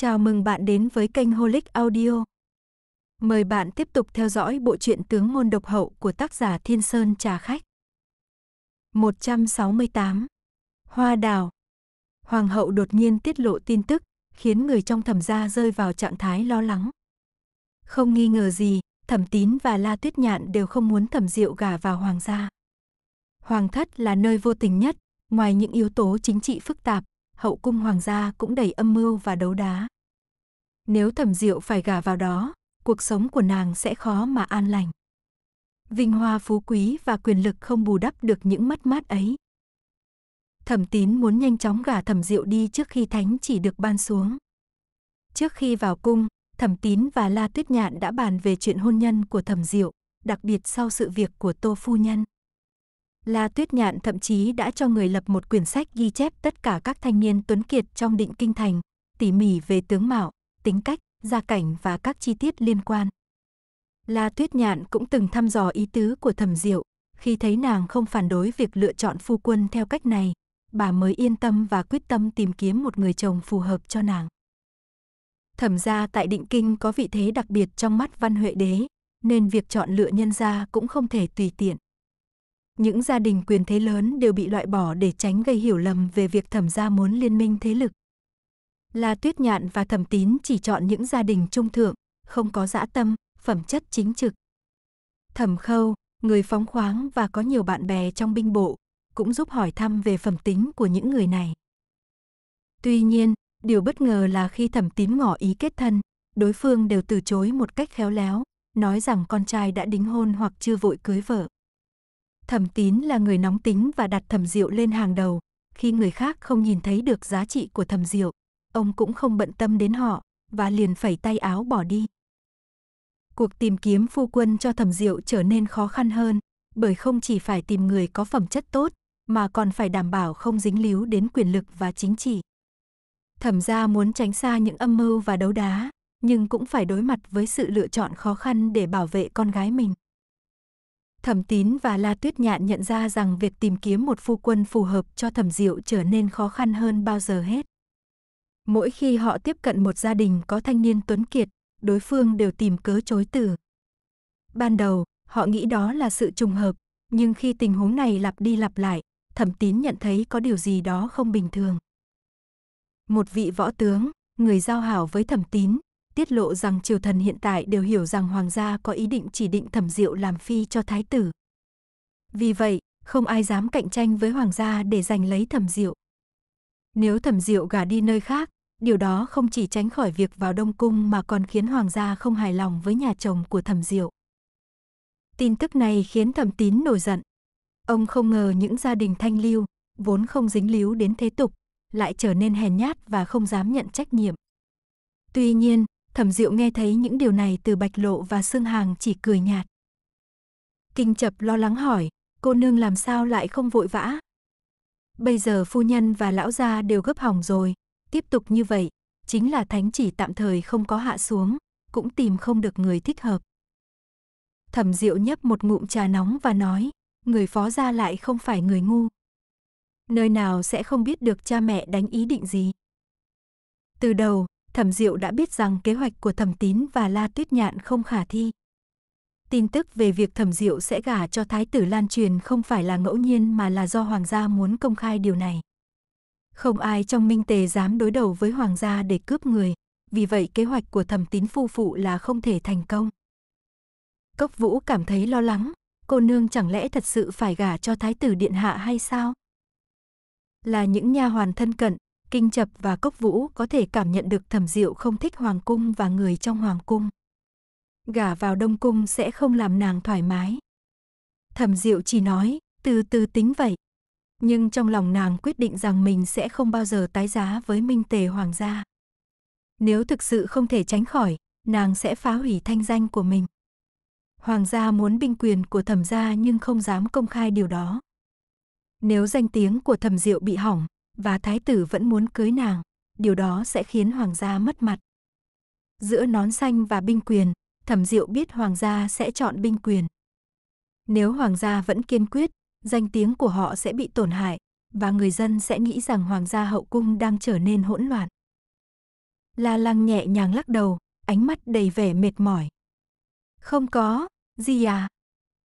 Chào mừng bạn đến với kênh Holic Audio. Mời bạn tiếp tục theo dõi bộ truyện Tướng môn độc hậu của tác giả Thiên Sơn Trà Khách. 168. Hoa đào. Hoàng hậu đột nhiên tiết lộ tin tức, khiến người trong thẩm gia rơi vào trạng thái lo lắng. Không nghi ngờ gì, Thẩm Tín và La Tuyết Nhạn đều không muốn Thẩm Diệu gả vào hoàng gia. Hoàng thất là nơi vô tình nhất, ngoài những yếu tố chính trị phức tạp, hậu cung hoàng gia cũng đầy âm mưu và đấu đá. Nếu thẩm diệu phải gả vào đó, cuộc sống của nàng sẽ khó mà an lành. Vinh hoa phú quý và quyền lực không bù đắp được những mất mát ấy. Thẩm tín muốn nhanh chóng gả thẩm diệu đi trước khi thánh chỉ được ban xuống. Trước khi vào cung, thẩm tín và La Tuyết Nhạn đã bàn về chuyện hôn nhân của thẩm diệu, đặc biệt sau sự việc của Tô Phu Nhân. La Tuyết Nhạn thậm chí đã cho người lập một quyển sách ghi chép tất cả các thanh niên tuấn kiệt trong định kinh thành, tỉ mỉ về tướng mạo, tính cách, gia cảnh và các chi tiết liên quan. La Tuyết Nhạn cũng từng thăm dò ý tứ của Thẩm Diệu, khi thấy nàng không phản đối việc lựa chọn phu quân theo cách này, bà mới yên tâm và quyết tâm tìm kiếm một người chồng phù hợp cho nàng. Thẩm gia tại Định Kinh có vị thế đặc biệt trong mắt Văn Huệ Đế, nên việc chọn lựa nhân gia cũng không thể tùy tiện những gia đình quyền thế lớn đều bị loại bỏ để tránh gây hiểu lầm về việc thẩm gia muốn liên minh thế lực. La Tuyết Nhạn và Thẩm Tín chỉ chọn những gia đình trung thượng, không có dã tâm, phẩm chất chính trực. Thẩm Khâu, người phóng khoáng và có nhiều bạn bè trong binh bộ, cũng giúp hỏi thăm về phẩm tính của những người này. Tuy nhiên, điều bất ngờ là khi Thẩm Tín ngỏ ý kết thân, đối phương đều từ chối một cách khéo léo, nói rằng con trai đã đính hôn hoặc chưa vội cưới vợ. Thẩm tín là người nóng tính và đặt thẩm diệu lên hàng đầu. Khi người khác không nhìn thấy được giá trị của thẩm diệu, ông cũng không bận tâm đến họ và liền phẩy tay áo bỏ đi. Cuộc tìm kiếm phu quân cho thẩm diệu trở nên khó khăn hơn, bởi không chỉ phải tìm người có phẩm chất tốt, mà còn phải đảm bảo không dính líu đến quyền lực và chính trị. Thẩm gia muốn tránh xa những âm mưu và đấu đá, nhưng cũng phải đối mặt với sự lựa chọn khó khăn để bảo vệ con gái mình. Thẩm Tín và La Tuyết Nhạn nhận ra rằng việc tìm kiếm một phu quân phù hợp cho Thẩm Diệu trở nên khó khăn hơn bao giờ hết. Mỗi khi họ tiếp cận một gia đình có thanh niên tuấn kiệt, đối phương đều tìm cớ chối từ. Ban đầu, họ nghĩ đó là sự trùng hợp, nhưng khi tình huống này lặp đi lặp lại, Thẩm Tín nhận thấy có điều gì đó không bình thường. Một vị võ tướng, người giao hảo với Thẩm Tín, tiết lộ rằng triều thần hiện tại đều hiểu rằng hoàng gia có ý định chỉ định thẩm diệu làm phi cho thái tử. Vì vậy, không ai dám cạnh tranh với hoàng gia để giành lấy thẩm diệu. Nếu thẩm diệu gả đi nơi khác, điều đó không chỉ tránh khỏi việc vào đông cung mà còn khiến hoàng gia không hài lòng với nhà chồng của thẩm diệu. Tin tức này khiến thẩm tín nổi giận. Ông không ngờ những gia đình thanh lưu, vốn không dính líu đến thế tục, lại trở nên hèn nhát và không dám nhận trách nhiệm. Tuy nhiên, Thẩm Diệu nghe thấy những điều này từ Bạch Lộ và Sương Hàng chỉ cười nhạt. Kinh chập lo lắng hỏi, cô nương làm sao lại không vội vã? Bây giờ phu nhân và lão gia đều gấp hỏng rồi, tiếp tục như vậy, chính là thánh chỉ tạm thời không có hạ xuống, cũng tìm không được người thích hợp. Thẩm Diệu nhấp một ngụm trà nóng và nói, người phó gia lại không phải người ngu. Nơi nào sẽ không biết được cha mẹ đánh ý định gì. Từ đầu, Thẩm Diệu đã biết rằng kế hoạch của Thẩm Tín và La Tuyết Nhạn không khả thi. Tin tức về việc Thẩm Diệu sẽ gả cho Thái tử lan truyền không phải là ngẫu nhiên mà là do Hoàng gia muốn công khai điều này. Không ai trong Minh Tề dám đối đầu với Hoàng gia để cướp người, vì vậy kế hoạch của Thẩm Tín phu phụ là không thể thành công. Cốc Vũ cảm thấy lo lắng, cô nương chẳng lẽ thật sự phải gả cho Thái tử Điện Hạ hay sao? Là những nha hoàn thân cận, Kinh Chập và Cốc Vũ có thể cảm nhận được Thẩm Diệu không thích hoàng cung và người trong hoàng cung. Gả vào Đông cung sẽ không làm nàng thoải mái. Thẩm Diệu chỉ nói, từ từ tính vậy. Nhưng trong lòng nàng quyết định rằng mình sẽ không bao giờ tái giá với Minh Tề hoàng gia. Nếu thực sự không thể tránh khỏi, nàng sẽ phá hủy thanh danh của mình. Hoàng gia muốn binh quyền của Thẩm gia nhưng không dám công khai điều đó. Nếu danh tiếng của Thẩm Diệu bị hỏng, và thái tử vẫn muốn cưới nàng, điều đó sẽ khiến hoàng gia mất mặt. Giữa nón xanh và binh quyền, thẩm diệu biết hoàng gia sẽ chọn binh quyền. Nếu hoàng gia vẫn kiên quyết, danh tiếng của họ sẽ bị tổn hại, và người dân sẽ nghĩ rằng hoàng gia hậu cung đang trở nên hỗn loạn. La Lăng nhẹ nhàng lắc đầu, ánh mắt đầy vẻ mệt mỏi. Không có, gì à?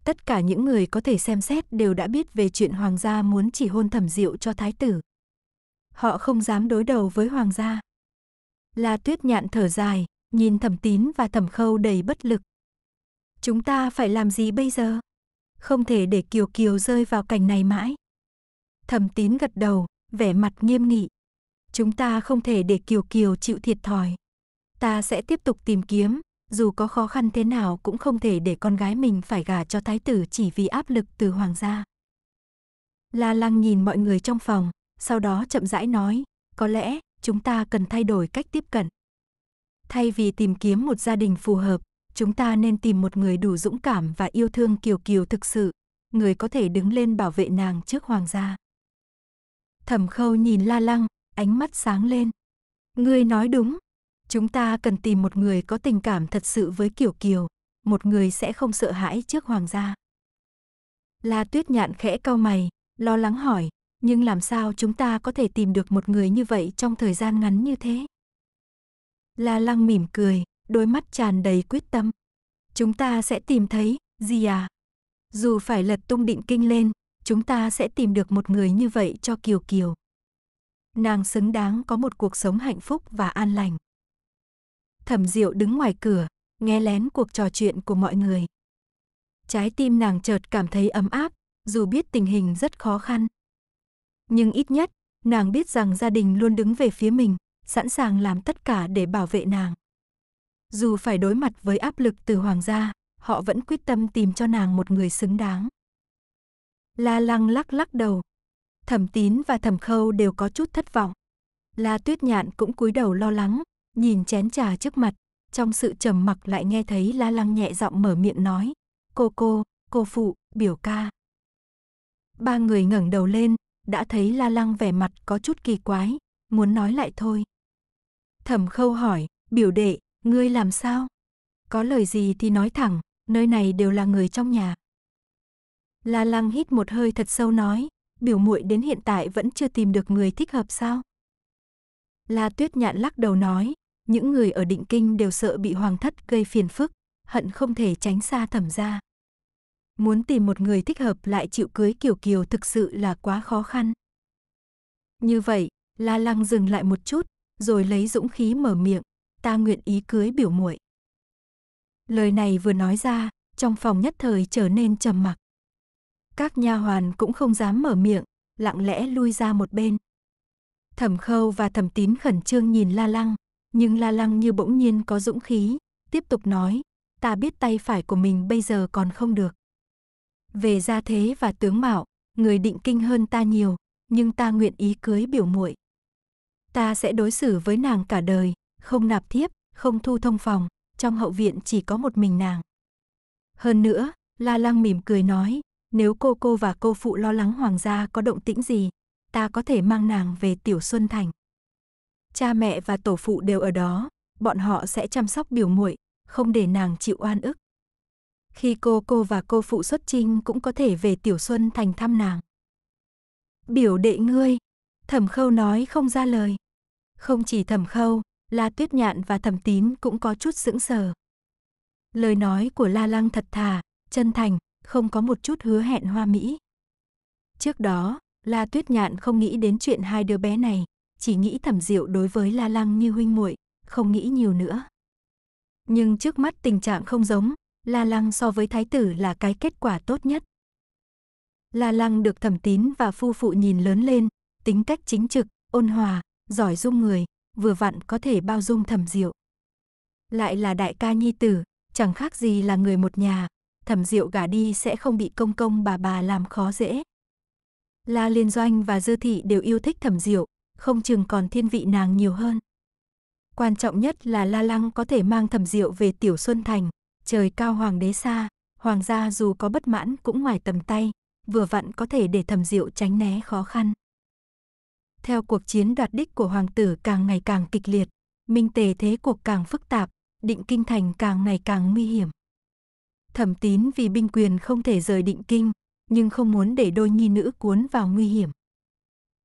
Tất cả những người có thể xem xét đều đã biết về chuyện hoàng gia muốn chỉ hôn thẩm diệu cho thái tử, họ không dám đối đầu với hoàng gia. La tuyết nhạn thở dài, nhìn thẩm tín và thẩm khâu đầy bất lực. Chúng ta phải làm gì bây giờ? Không thể để Kiều Kiều rơi vào cảnh này mãi. Thẩm tín gật đầu, vẻ mặt nghiêm nghị. Chúng ta không thể để Kiều Kiều chịu thiệt thòi. Ta sẽ tiếp tục tìm kiếm, dù có khó khăn thế nào cũng không thể để con gái mình phải gả cho thái tử chỉ vì áp lực từ hoàng gia. La Lăng nhìn mọi người trong phòng, sau đó chậm rãi nói, có lẽ chúng ta cần thay đổi cách tiếp cận. Thay vì tìm kiếm một gia đình phù hợp, chúng ta nên tìm một người đủ dũng cảm và yêu thương Kiều Kiều thực sự, người có thể đứng lên bảo vệ nàng trước hoàng gia. Thẩm Khâu nhìn La Lăng, ánh mắt sáng lên. Ngươi nói đúng, chúng ta cần tìm một người có tình cảm thật sự với Kiều Kiều, một người sẽ không sợ hãi trước hoàng gia. La Tuyết Nhạn khẽ cau mày, lo lắng hỏi, nhưng làm sao chúng ta có thể tìm được một người như vậy trong thời gian ngắn như thế? La Lăng mỉm cười, đôi mắt tràn đầy quyết tâm. Chúng ta sẽ tìm thấy, gì à? Dù phải lật tung định kinh lên, chúng ta sẽ tìm được một người như vậy cho Kiều Kiều. Nàng xứng đáng có một cuộc sống hạnh phúc và an lành. Thẩm Diệu đứng ngoài cửa, nghe lén cuộc trò chuyện của mọi người. Trái tim nàng chợt cảm thấy ấm áp, dù biết tình hình rất khó khăn, nhưng ít nhất, nàng biết rằng gia đình luôn đứng về phía mình, sẵn sàng làm tất cả để bảo vệ nàng. Dù phải đối mặt với áp lực từ hoàng gia, họ vẫn quyết tâm tìm cho nàng một người xứng đáng. La Lăng lắc lắc đầu. Thẩm Tín và Thẩm Khâu đều có chút thất vọng. La Tuyết Nhạn cũng cúi đầu lo lắng, nhìn chén trà trước mặt, trong sự trầm mặc lại nghe thấy La Lăng nhẹ giọng mở miệng nói, "Cô cô, cô phụ, biểu ca." Ba người ngẩng đầu lên, đã thấy la lăng vẻ mặt có chút kỳ quái, muốn nói lại thôi. Thẩm khâu hỏi, biểu đệ, ngươi làm sao? Có lời gì thì nói thẳng, nơi này đều là người trong nhà. La lăng hít một hơi thật sâu nói, biểu muội đến hiện tại vẫn chưa tìm được người thích hợp sao? La tuyết nhạn lắc đầu nói, những người ở định kinh đều sợ bị hoàng thất gây phiền phức, hận không thể tránh xa thẩm gia. Muốn tìm một người thích hợp lại chịu cưới Kiều Kiều thực sự là quá khó khăn. Như vậy, La Lăng dừng lại một chút, rồi lấy dũng khí mở miệng, ta nguyện ý cưới biểu muội. Lời này vừa nói ra, trong phòng nhất thời trở nên trầm mặc. Các nha hoàn cũng không dám mở miệng, lặng lẽ lui ra một bên. Thẩm Khâu và Thẩm Tín khẩn trương nhìn La Lăng, nhưng La Lăng như bỗng nhiên có dũng khí, tiếp tục nói, ta biết tay phải của mình bây giờ còn không được. Về gia thế và tướng mạo, người định kinh hơn ta nhiều, nhưng ta nguyện ý cưới biểu muội. Ta sẽ đối xử với nàng cả đời, không nạp thiếp, không thu thông phòng, trong hậu viện chỉ có một mình nàng. Hơn nữa, La Lăng mỉm cười nói, nếu cô cô và cô phụ lo lắng hoàng gia có động tĩnh gì, ta có thể mang nàng về Tiểu Xuân Thành. Cha mẹ và tổ phụ đều ở đó, bọn họ sẽ chăm sóc biểu muội, không để nàng chịu oan ức. Khi cô cô và cô phụ xuất trinh cũng có thể về Tiểu Xuân thành thăm nàng. Biểu đệ ngươi, thẩm khâu nói không ra lời. Không chỉ thẩm khâu, La Tuyết Nhạn và thẩm tín cũng có chút sững sờ. Lời nói của La Lăng thật thà, chân thành, không có một chút hứa hẹn hoa mỹ. Trước đó, La Tuyết Nhạn không nghĩ đến chuyện hai đứa bé này, chỉ nghĩ thẩm diệu đối với La Lăng như huynh muội, không nghĩ nhiều nữa. Nhưng trước mắt tình trạng không giống, La Lăng so với thái tử là cái kết quả tốt nhất. La Lăng được thẩm tín và phu phụ nhìn lớn lên, tính cách chính trực, ôn hòa, giỏi dung người, vừa vặn có thể bao dung thẩm diệu. Lại là đại ca nhi tử, chẳng khác gì là người một nhà, thẩm diệu gả đi sẽ không bị công công bà bà làm khó dễ. La Liên Doanh và Dư Thị đều yêu thích thẩm diệu, không chừng còn thiên vị nàng nhiều hơn. Quan trọng nhất là La Lăng có thể mang thẩm diệu về Tiểu Xuân Thành, Trời cao hoàng đế xa, hoàng gia dù có bất mãn cũng ngoài tầm tay, vừa vặn có thể để thẩm diệu tránh né khó khăn. Theo cuộc chiến đoạt đích của hoàng tử càng ngày càng kịch liệt, minh tề thế cuộc càng phức tạp, định kinh thành càng ngày càng nguy hiểm. Thẩm tín vì binh quyền không thể rời định kinh, nhưng không muốn để đôi nhi nữ cuốn vào nguy hiểm.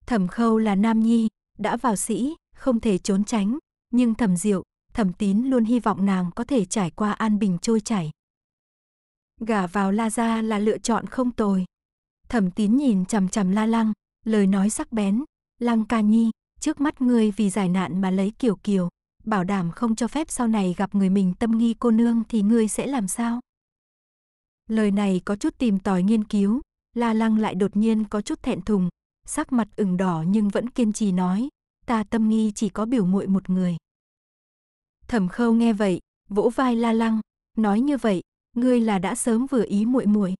Thẩm khâu là nam nhi, đã vào sĩ, không thể trốn tránh, nhưng thẩm diệu thẩm tín luôn hy vọng nàng có thể trải qua an bình trôi chảy. Gả vào La Gia là lựa chọn không tồi. Thẩm tín nhìn chằm chằm La Lăng, lời nói sắc bén, Lăng ca nhi, trước mắt ngươi vì giải nạn mà lấy kiểu kiều, bảo đảm không cho phép sau này gặp người mình tâm nghi cô nương thì ngươi sẽ làm sao? Lời này có chút tìm tòi nghiên cứu, La Lăng lại đột nhiên có chút thẹn thùng, sắc mặt ửng đỏ nhưng vẫn kiên trì nói, ta tâm nghi chỉ có biểu muội một người. Thẩm Khâu nghe vậy, vỗ vai La Lăng, nói như vậy, ngươi là đã sớm vừa ý muội muội.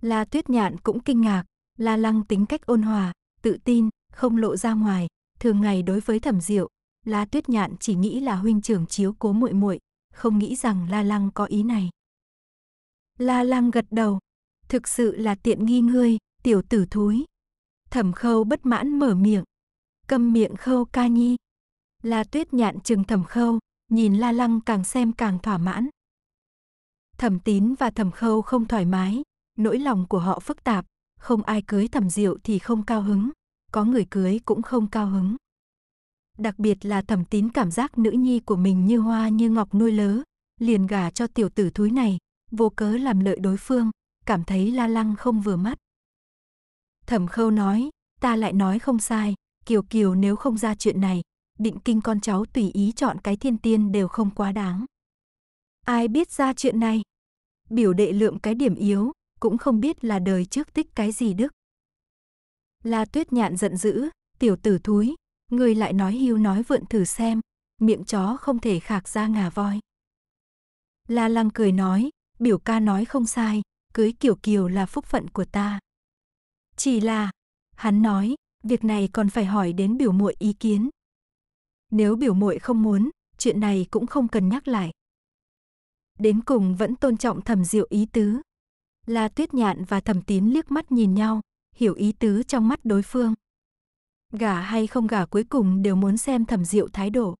La Tuyết Nhạn cũng kinh ngạc, La Lăng tính cách ôn hòa, tự tin, không lộ ra ngoài, thường ngày đối với Thẩm Diệu, La Tuyết Nhạn chỉ nghĩ là huynh trưởng chiếu cố muội muội, không nghĩ rằng La Lăng có ý này. La Lăng gật đầu, thực sự là tiện nghi ngươi, tiểu tử thúi. Thẩm Khâu bất mãn mở miệng, câm miệng Khâu Ca Nhi. La Tuyết Nhạn chừng Thẩm Khâu, nhìn La Lăng càng xem càng thỏa mãn. Thẩm Tín và Thẩm Khâu không thoải mái, nỗi lòng của họ phức tạp, không ai cưới Thẩm Diệu thì không cao hứng, có người cưới cũng không cao hứng. Đặc biệt là Thẩm Tín cảm giác nữ nhi của mình như hoa như ngọc nuôi lớ, liền gả cho tiểu tử thúi này, vô cớ làm lợi đối phương, cảm thấy La Lăng không vừa mắt. Thẩm Khâu nói, ta lại nói không sai, Kiều Kiều nếu không ra chuyện này, định kinh con cháu tùy ý chọn cái thiên tiên đều không quá đáng. Ai biết ra chuyện này? Biểu đệ lượng cái điểm yếu, cũng không biết là đời trước tích cái gì đức. La tuyết nhạn giận dữ, tiểu tử thúi, người lại nói hưu nói vượn thử xem, miệng chó không thể khạc ra ngà voi. La lăng cười nói, biểu ca nói không sai, cưới kiểu kiều là phúc phận của ta. Chỉ là, hắn nói, việc này còn phải hỏi đến biểu muội ý kiến. Nếu biểu muội không muốn, chuyện này cũng không cần nhắc lại. Đến cùng vẫn tôn trọng thẩm diệu ý tứ. La tuyết nhạn và thẩm tín liếc mắt nhìn nhau, hiểu ý tứ trong mắt đối phương. Gả hay không gả cuối cùng đều muốn xem thẩm diệu thái độ.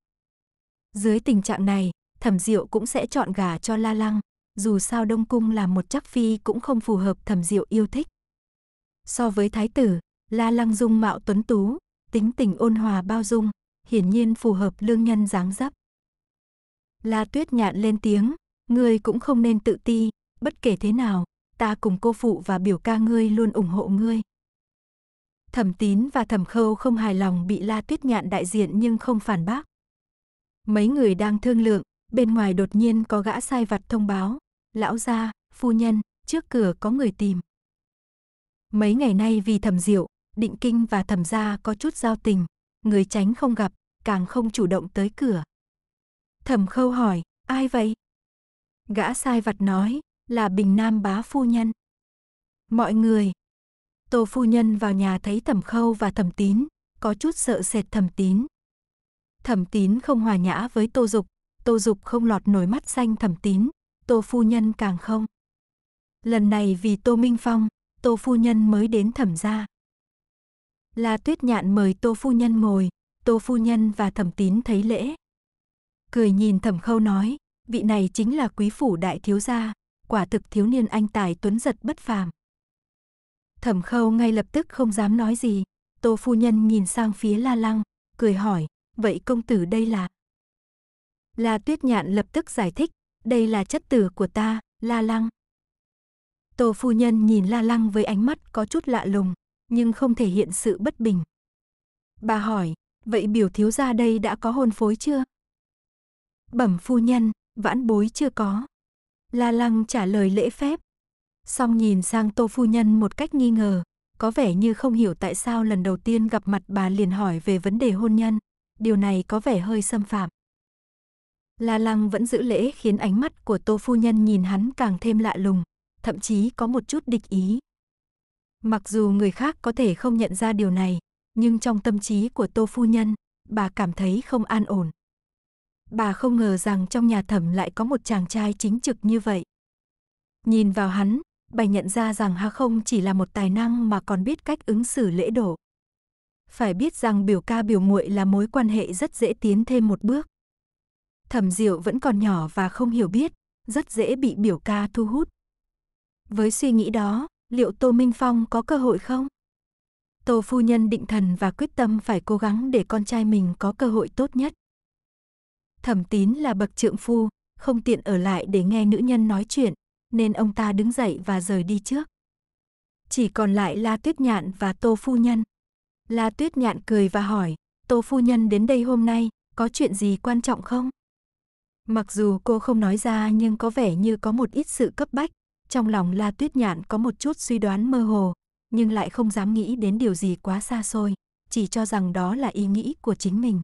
Dưới tình trạng này, thẩm diệu cũng sẽ chọn gả cho la lăng, dù sao đông cung làm một chắc phi cũng không phù hợp thẩm diệu yêu thích. So với thái tử, la lăng dung mạo tuấn tú, tính tình ôn hòa bao dung, hiển nhiên phù hợp lương nhân dáng dấp. La Tuyết nhạn lên tiếng, ngươi cũng không nên tự ti, bất kể thế nào, ta cùng cô phụ và biểu ca ngươi luôn ủng hộ ngươi. Thẩm Tín và Thẩm Khâu không hài lòng bị La Tuyết Nhạn đại diện nhưng không phản bác. Mấy người đang thương lượng, bên ngoài đột nhiên có gã sai vặt thông báo, lão gia, phu nhân, trước cửa có người tìm. Mấy ngày nay vì Thẩm Diệu, Định Kinh và Thẩm gia có chút giao tình, người tránh không gặp, càng không chủ động tới cửa. Thẩm khâu hỏi, ai vậy? Gã sai vặt nói, là Bình Nam bá phu nhân. Mọi người. Tô phu nhân vào nhà thấy thẩm khâu và thẩm tín, có chút sợ sệt thẩm tín. Thẩm tín không hòa nhã với tô dục, tô dục không lọt nổi mắt xanh thẩm tín, tô phu nhân càng không. Lần này vì tô minh phong, tô phu nhân mới đến thẩm gia. La tuyết nhạn mời tô phu nhân ngồi, Tô Phu Nhân và Thẩm Tín thấy lễ. Cười nhìn Thẩm Khâu nói, vị này chính là quý phủ đại thiếu gia, quả thực thiếu niên anh tài tuấn giật bất phàm. Thẩm Khâu ngay lập tức không dám nói gì, Tô Phu Nhân nhìn sang phía La Lăng, cười hỏi, vậy công tử đây là? La Tuyết Nhạn lập tức giải thích, đây là chất tử của ta, La Lăng. Tô Phu Nhân nhìn La Lăng với ánh mắt có chút lạ lùng, nhưng không thể hiện sự bất bình. Bà hỏi, vậy biểu thiếu gia đây đã có hôn phối chưa? Bẩm phu nhân, vãn bối chưa có. La Lăng trả lời lễ phép. Xong nhìn sang Tô Phu Nhân một cách nghi ngờ, có vẻ như không hiểu tại sao lần đầu tiên gặp mặt bà liền hỏi về vấn đề hôn nhân. Điều này có vẻ hơi xâm phạm. La Lăng vẫn giữ lễ khiến ánh mắt của Tô Phu Nhân nhìn hắn càng thêm lạ lùng, thậm chí có một chút địch ý. Mặc dù người khác có thể không nhận ra điều này, nhưng trong tâm trí của Tô Phu Nhân, bà cảm thấy không an ổn. Bà không ngờ rằng trong nhà thẩm lại có một chàng trai chính trực như vậy. Nhìn vào hắn, bà nhận ra rằng ha không chỉ là một tài năng mà còn biết cách ứng xử lễ độ. Phải biết rằng biểu ca biểu muội là mối quan hệ rất dễ tiến thêm một bước. Thẩm Diệu vẫn còn nhỏ và không hiểu biết, rất dễ bị biểu ca thu hút. Với suy nghĩ đó, liệu Tô Minh Phong có cơ hội không? Tô phu nhân định thần và quyết tâm phải cố gắng để con trai mình có cơ hội tốt nhất. Thẩm tín là bậc trượng phu, không tiện ở lại để nghe nữ nhân nói chuyện, nên ông ta đứng dậy và rời đi trước. Chỉ còn lại La Tuyết Nhạn và Tô Phu Nhân. La Tuyết Nhạn cười và hỏi, Tô Phu Nhân đến đây hôm nay, có chuyện gì quan trọng không? Mặc dù cô không nói ra nhưng có vẻ như có một ít sự cấp bách, trong lòng La Tuyết Nhạn có một chút suy đoán mơ hồ, nhưng lại không dám nghĩ đến điều gì quá xa xôi, chỉ cho rằng đó là ý nghĩ của chính mình.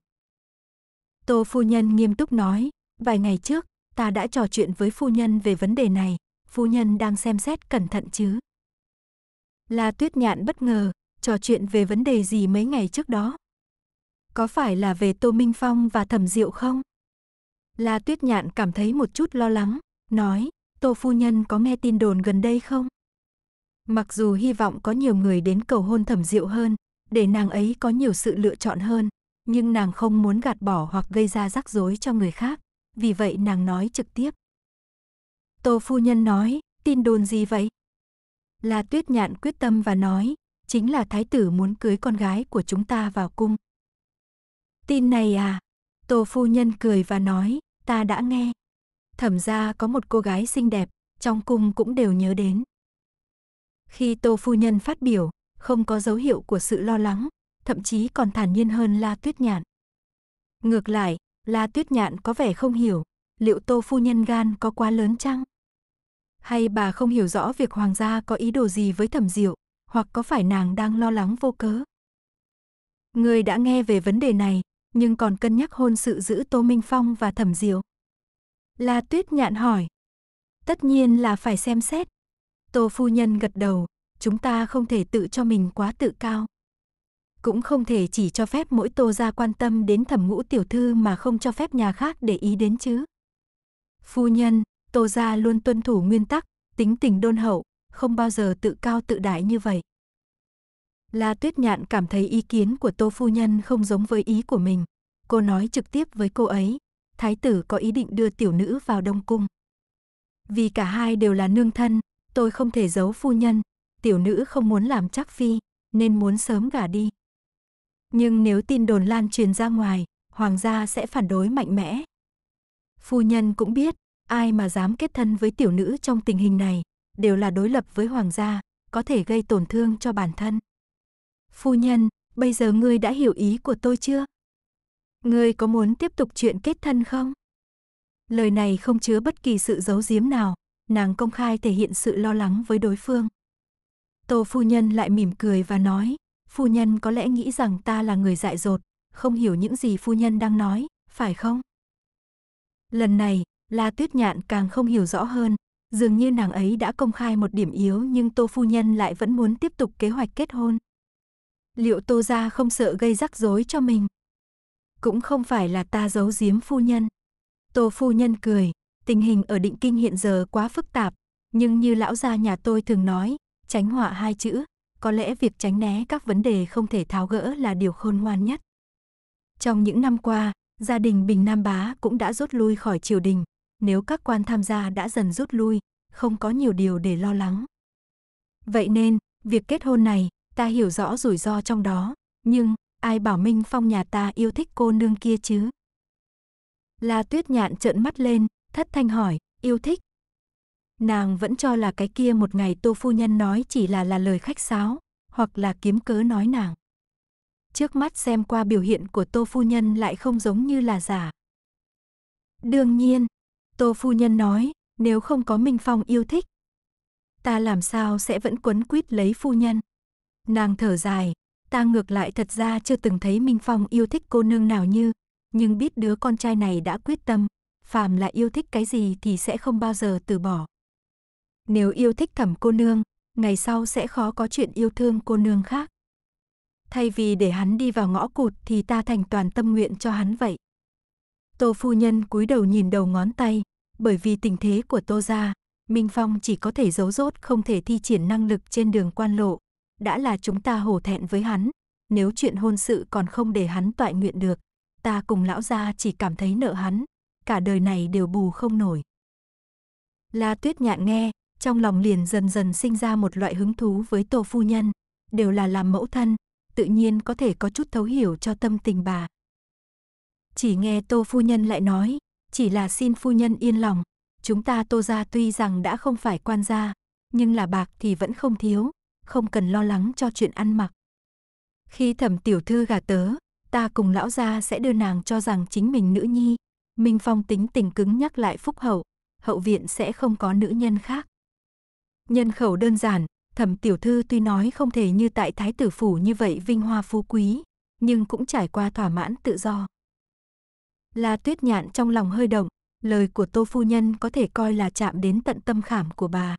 Tô phu nhân nghiêm túc nói, vài ngày trước, ta đã trò chuyện với phu nhân về vấn đề này, phu nhân đang xem xét cẩn thận chứ. La tuyết nhạn bất ngờ, trò chuyện về vấn đề gì mấy ngày trước đó? Có phải là về Tô Minh Phong và Thẩm Diệu không? La tuyết nhạn cảm thấy một chút lo lắng, nói, Tô phu nhân có nghe tin đồn gần đây không? Mặc dù hy vọng có nhiều người đến cầu hôn thẩm diệu hơn, để nàng ấy có nhiều sự lựa chọn hơn, nhưng nàng không muốn gạt bỏ hoặc gây ra rắc rối cho người khác, vì vậy nàng nói trực tiếp. Tô phu nhân nói, tin đồn gì vậy? là Tuyết Nhạn quyết tâm và nói, chính là thái tử muốn cưới con gái của chúng ta vào cung. Tin này à? Tô phu nhân cười và nói, ta đã nghe. Thẩm ra có một cô gái xinh đẹp, trong cung cũng đều nhớ đến. Khi Tô Phu Nhân phát biểu, không có dấu hiệu của sự lo lắng, thậm chí còn thản nhiên hơn La Tuyết Nhạn. Ngược lại, La Tuyết Nhạn có vẻ không hiểu, liệu Tô Phu Nhân gan có quá lớn chăng? Hay bà không hiểu rõ việc hoàng gia có ý đồ gì với thẩm diệu, hoặc có phải nàng đang lo lắng vô cớ? Người đã nghe về vấn đề này, nhưng còn cân nhắc hôn sự giữa Tô Minh Phong và thẩm diệu. La Tuyết Nhạn hỏi. Tất nhiên là phải xem xét, Tô phu nhân gật đầu, chúng ta không thể tự cho mình quá tự cao. Cũng không thể chỉ cho phép mỗi tô gia quan tâm đến thẩm ngũ tiểu thư mà không cho phép nhà khác để ý đến chứ. Phu nhân, tô gia luôn tuân thủ nguyên tắc, tính tình đôn hậu, không bao giờ tự cao tự đại như vậy. La Tuyết Nhạn cảm thấy ý kiến của Tô Phu Nhân không giống với ý của mình. Cô nói trực tiếp với cô ấy, Thái tử có ý định đưa tiểu nữ vào Đông Cung. Vì cả hai đều là nương thân, tôi không thể giấu phu nhân, tiểu nữ không muốn làm chắc phi, nên muốn sớm gả đi. Nhưng nếu tin đồn lan truyền ra ngoài, hoàng gia sẽ phản đối mạnh mẽ. Phu nhân cũng biết, ai mà dám kết thân với tiểu nữ trong tình hình này, đều là đối lập với hoàng gia, có thể gây tổn thương cho bản thân. Phu nhân, bây giờ ngươi đã hiểu ý của tôi chưa? Ngươi có muốn tiếp tục chuyện kết thân không? Lời này không chứa bất kỳ sự giấu giếm nào, nàng công khai thể hiện sự lo lắng với đối phương. Tô phu nhân lại mỉm cười và nói, phu nhân có lẽ nghĩ rằng ta là người dại dột, không hiểu những gì phu nhân đang nói, phải không? Lần này, La Tuyết Nhạn càng không hiểu rõ hơn, dường như nàng ấy đã công khai một điểm yếu nhưng Tô phu nhân lại vẫn muốn tiếp tục kế hoạch kết hôn. Liệu Tô gia không sợ gây rắc rối cho mình? Cũng không phải là ta giấu giếm phu nhân. Tô phu nhân cười, tình hình ở định kinh hiện giờ quá phức tạp, nhưng như lão gia nhà tôi thường nói, tránh họa hai chữ, có lẽ việc tránh né các vấn đề không thể tháo gỡ là điều khôn ngoan nhất. Trong những năm qua, gia đình Bình Nam Bá cũng đã rút lui khỏi triều đình, nếu các quan tham gia đã dần rút lui, không có nhiều điều để lo lắng. Vậy nên, việc kết hôn này, ta hiểu rõ rủi ro trong đó, nhưng ai bảo Minh Phong nhà ta yêu thích cô nương kia chứ? La Tuyết Nhạn trợn mắt lên, thất thanh hỏi, yêu thích. Nàng vẫn cho là cái kia một ngày tô phu nhân nói chỉ là là lời khách sáo, hoặc là kiếm cớ nói nàng. Trước mắt xem qua biểu hiện của tô phu nhân lại không giống như là giả. Đương nhiên, tô phu nhân nói, nếu không có Minh Phong yêu thích, ta làm sao sẽ vẫn quấn quýt lấy phu nhân. Nàng thở dài, ta ngược lại thật ra chưa từng thấy Minh Phong yêu thích cô nương nào như, nhưng biết đứa con trai này đã quyết tâm, phàm là yêu thích cái gì thì sẽ không bao giờ từ bỏ. Nếu yêu thích thẩm cô nương, ngày sau sẽ khó có chuyện yêu thương cô nương khác. Thay vì để hắn đi vào ngõ cụt thì ta thành toàn tâm nguyện cho hắn vậy. Tô phu nhân cúi đầu nhìn đầu ngón tay, bởi vì tình thế của Tô gia, Minh Phong chỉ có thể giấu rốt không thể thi triển năng lực trên đường quan lộ, đã là chúng ta hổ thẹn với hắn, nếu chuyện hôn sự còn không để hắn toại nguyện được, ta cùng lão gia chỉ cảm thấy nợ hắn cả đời này đều bù không nổi. La Tuyết Nhạn nghe, trong lòng liền dần dần sinh ra một loại hứng thú với Tô phu nhân, đều là làm mẫu thân, tự nhiên có thể có chút thấu hiểu cho tâm tình bà. Chỉ nghe Tô phu nhân lại nói, chỉ là xin phu nhân yên lòng, chúng ta Tô gia tuy rằng đã không phải quan gia, nhưng là bạc thì vẫn không thiếu, không cần lo lắng cho chuyện ăn mặc. Khi thẩm tiểu thư gả tớ, ta cùng lão gia sẽ đưa nàng cho rằng chính mình nữ nhi, Minh Phong tính tình cứng nhắc lại phúc hậu, hậu viện sẽ không có nữ nhân khác. Nhân khẩu đơn giản, thẩm tiểu thư tuy nói không thể như tại thái tử phủ như vậy vinh hoa phú quý, nhưng cũng trải qua thỏa mãn tự do. La tuyết nhạn trong lòng hơi động, lời của tô phu nhân có thể coi là chạm đến tận tâm khảm của bà.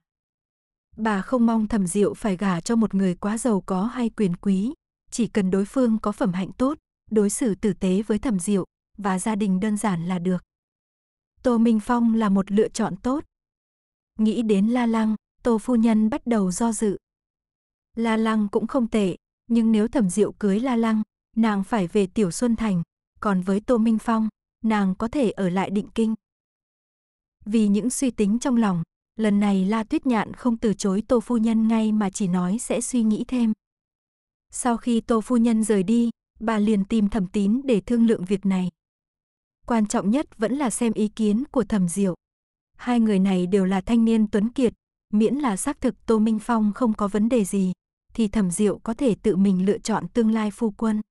Bà không mong thẩm diệu phải gả cho một người quá giàu có hay quyền quý, chỉ cần đối phương có phẩm hạnh tốt, đối xử tử tế với thẩm diệu, và gia đình đơn giản là được. Tô Minh Phong là một lựa chọn tốt. Nghĩ đến La Lăng, Tô Phu Nhân bắt đầu do dự. La Lăng cũng không tệ, nhưng nếu thẩm diệu cưới La Lăng, nàng phải về Tiểu Xuân Thành, còn với Tô Minh Phong, nàng có thể ở lại định kinh. Vì những suy tính trong lòng, lần này La Tuyết Nhạn không từ chối Tô Phu Nhân ngay mà chỉ nói sẽ suy nghĩ thêm. Sau khi Tô Phu Nhân rời đi, bà liền tìm thẩm tín để thương lượng việc này quan trọng nhất vẫn là xem ý kiến của Thẩm Diệu. Hai người này đều là thanh niên tuấn kiệt, miễn là xác thực Tô Minh Phong không có vấn đề gì, thì Thẩm Diệu có thể tự mình lựa chọn tương lai phu quân.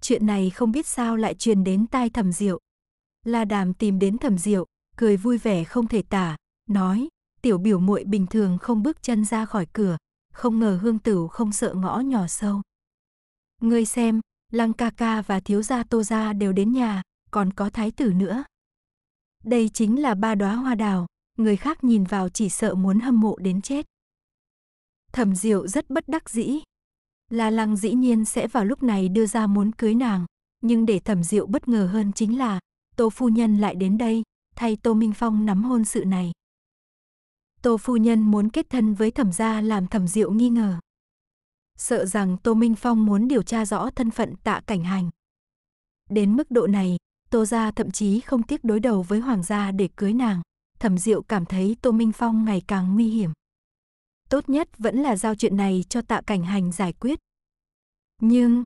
Chuyện này không biết sao lại truyền đến tai Thẩm Diệu. La Đàm tìm đến Thẩm Diệu, cười vui vẻ không thể tả, nói: "Tiểu biểu muội bình thường không bước chân ra khỏi cửa, không ngờ Hương Tửu không sợ ngõ nhỏ sâu." Ngươi xem, Lăng ca ca và thiếu gia Tô gia đều đến nhà, còn có thái tử nữa. Đây chính là ba đóa hoa đào, người khác nhìn vào chỉ sợ muốn hâm mộ đến chết. Thẩm Diệu rất bất đắc dĩ. La Lăng dĩ nhiên sẽ vào lúc này đưa ra muốn cưới nàng, nhưng để Thẩm Diệu bất ngờ hơn chính là Tô phu nhân lại đến đây, thay Tô Minh Phong nắm hôn sự này. Tô phu nhân muốn kết thân với Thẩm gia làm Thẩm Diệu nghi ngờ. Sợ rằng Tô Minh Phong muốn điều tra rõ thân phận Tạ Cảnh Hành. Đến mức độ này, Tô gia thậm chí không tiếc đối đầu với hoàng gia để cưới nàng. Thẩm Diệu cảm thấy Tô Minh Phong ngày càng nguy hiểm. Tốt nhất vẫn là giao chuyện này cho Tạ Cảnh Hành giải quyết. Nhưng,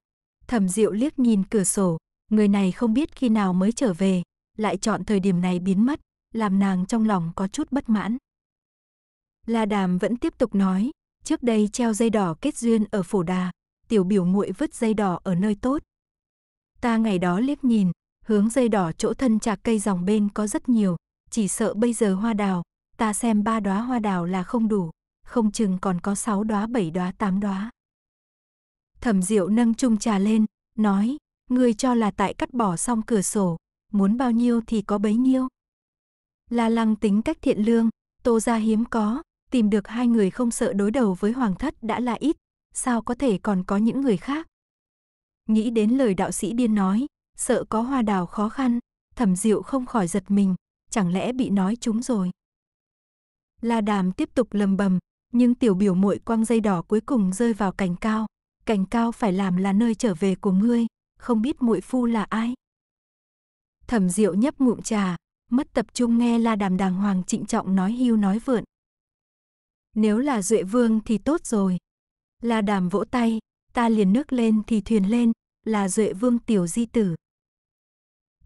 Thẩm Diệu liếc nhìn cửa sổ, người này không biết khi nào mới trở về, lại chọn thời điểm này biến mất, làm nàng trong lòng có chút bất mãn. La Đàm vẫn tiếp tục nói, trước đây treo dây đỏ kết duyên ở phổ đà, tiểu biểu muội vứt dây đỏ ở nơi tốt. Ta ngày đó liếc nhìn, hướng dây đỏ chỗ thân chạc cây dòng bên có rất nhiều, chỉ sợ bây giờ hoa đào, ta xem ba đóa hoa đào là không đủ, không chừng còn có sáu đóa bảy đóa tám đóa. Thẩm Diệu nâng chung trà lên, nói, ngươi cho là tại cắt bỏ xong cửa sổ, muốn bao nhiêu thì có bấy nhiêu. La Lăng tính cách thiện lương, Tô gia hiếm có, tìm được hai người không sợ đối đầu với hoàng thất đã là ít, sao có thể còn có những người khác. Nghĩ đến lời đạo sĩ điên nói, sợ có hoa đào khó khăn, thẩm diệu không khỏi giật mình, chẳng lẽ bị nói trúng rồi. La đàm tiếp tục lầm bầm, nhưng tiểu biểu muội quăng dây đỏ cuối cùng rơi vào cành cao, cành cao phải làm là nơi trở về của ngươi, không biết muội phu là ai. Thẩm diệu nhấp ngụm trà, mất tập trung nghe la đàm đàng hoàng trịnh trọng nói hưu nói vượn. Nếu là duệ vương thì tốt rồi. La đàm vỗ tay, ta liền nước lên thì thuyền lên, là duệ vương tiểu di tử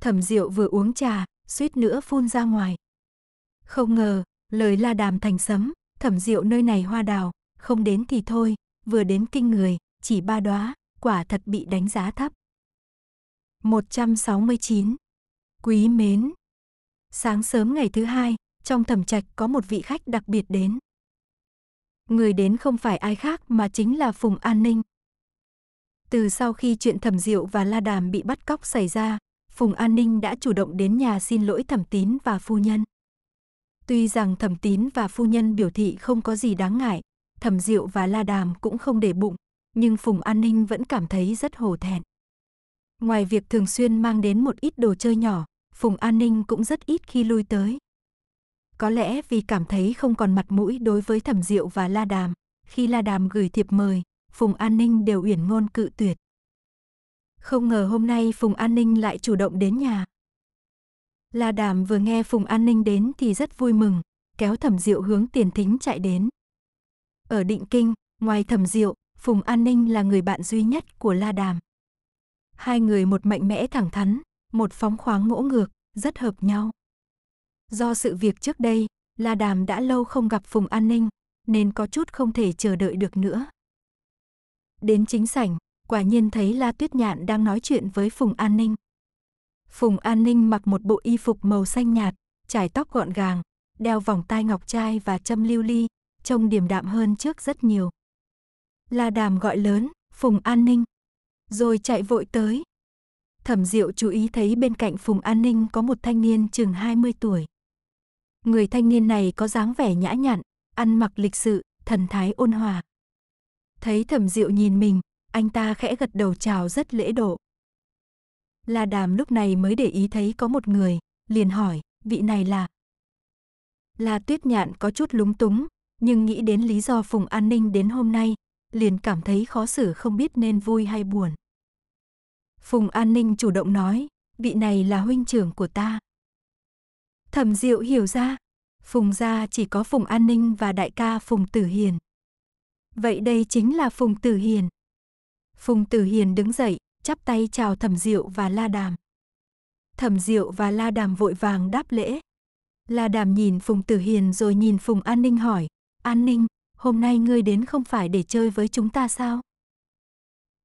thẩm diệu vừa uống trà, suýt nữa phun ra ngoài. Không ngờ, lời la đàm thành sấm, thẩm diệu nơi này hoa đào, không đến thì thôi, vừa đến kinh người, chỉ ba đóa, quả thật bị đánh giá thấp. 169. Quý mến. Sáng sớm ngày thứ hai, trong thẩm trạch có một vị khách đặc biệt đến. Người đến không phải ai khác mà chính là Phùng An Ninh. Từ sau khi chuyện thẩm diệu và La Đàm bị bắt cóc xảy ra, Phùng An Ninh đã chủ động đến nhà xin lỗi Thẩm Tín và phu nhân. Tuy rằng Thẩm Tín và phu nhân biểu thị không có gì đáng ngại, Thẩm Diệu và La Đàm cũng không để bụng, nhưng Phùng An Ninh vẫn cảm thấy rất hổ thẹn. Ngoài việc thường xuyên mang đến một ít đồ chơi nhỏ, Phùng An Ninh cũng rất ít khi lui tới. Có lẽ vì cảm thấy không còn mặt mũi đối với Thẩm Diệu và La Đàm, khi La Đàm gửi thiệp mời, Phùng An Ninh đều uyển ngôn cự tuyệt. Không ngờ hôm nay Phùng An Ninh lại chủ động đến nhà. La Đàm vừa nghe Phùng An Ninh đến thì rất vui mừng, kéo Thẩm Diệu hướng tiền thính chạy đến. Ở Định Kinh, ngoài Thẩm Diệu, Phùng An Ninh là người bạn duy nhất của La Đàm. Hai người một mạnh mẽ thẳng thắn, một phóng khoáng ngỗ ngược, rất hợp nhau. Do sự việc trước đây, La Đàm đã lâu không gặp Phùng An Ninh, nên có chút không thể chờ đợi được nữa. Đến chính sảnh, quả nhiên thấy La Tuyết Nhạn đang nói chuyện với Phùng An Ninh. Phùng An Ninh mặc một bộ y phục màu xanh nhạt, trải tóc gọn gàng, đeo vòng tai ngọc trai và châm lưu ly, trông điềm đạm hơn trước rất nhiều. La Đàm gọi lớn, Phùng An Ninh, rồi chạy vội tới. Thẩm Diệu chú ý thấy bên cạnh Phùng An Ninh có một thanh niên chừng 20 tuổi. Người thanh niên này có dáng vẻ nhã nhặn, ăn mặc lịch sự, thần thái ôn hòa. Thấy Thẩm Diệu nhìn mình, anh ta khẽ gật đầu chào rất lễ độ. La Đàm lúc này mới để ý thấy có một người, liền hỏi, vị này là? La Tuyết Nhạn có chút lúng túng, nhưng nghĩ đến lý do Phùng An Ninh đến hôm nay, liền cảm thấy khó xử không biết nên vui hay buồn. Phùng An Ninh chủ động nói, vị này là huynh trưởng của ta. Thẩm Diệu hiểu ra, Phùng gia chỉ có Phùng An Ninh và đại ca Phùng Tử Hiền. Vậy đây chính là Phùng Tử Hiền. Phùng Tử Hiền đứng dậy, chắp tay chào Thẩm Diệu và La Đàm. Thẩm Diệu và La Đàm vội vàng đáp lễ. La Đàm nhìn Phùng Tử Hiền rồi nhìn Phùng An Ninh hỏi, An Ninh, hôm nay ngươi đến không phải để chơi với chúng ta sao?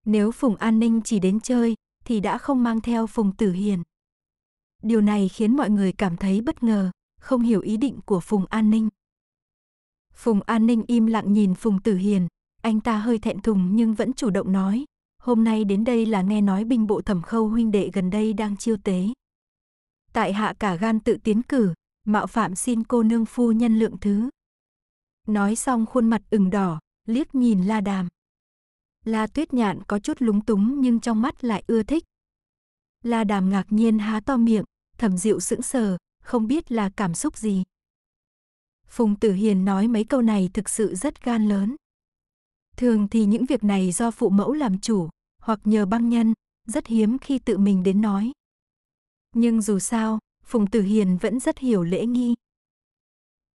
Nếu Phùng An Ninh chỉ đến chơi, thì đã không mang theo Phùng Tử Hiền. Điều này khiến mọi người cảm thấy bất ngờ, không hiểu ý định của Phùng An Ninh. Phùng An Ninh im lặng nhìn Phùng Tử Hiền, anh ta hơi thẹn thùng nhưng vẫn chủ động nói, hôm nay đến đây là nghe nói binh bộ thẩm khâu huynh đệ gần đây đang chiêu tế. Tại hạ cả gan tự tiến cử, mạo phạm xin cô nương phu nhân lượng thứ. Nói xong khuôn mặt ửng đỏ, liếc nhìn la đàm. La tuyết nhạn có chút lúng túng nhưng trong mắt lại ưa thích. La đàm ngạc nhiên há to miệng, thẩm dịu sững sờ, không biết là cảm xúc gì. Phùng Tử Hiền nói mấy câu này thực sự rất gan lớn. Thường thì những việc này do phụ mẫu làm chủ, hoặc nhờ băng nhân, rất hiếm khi tự mình đến nói. Nhưng dù sao, Phùng Tử Hiền vẫn rất hiểu lễ nghi.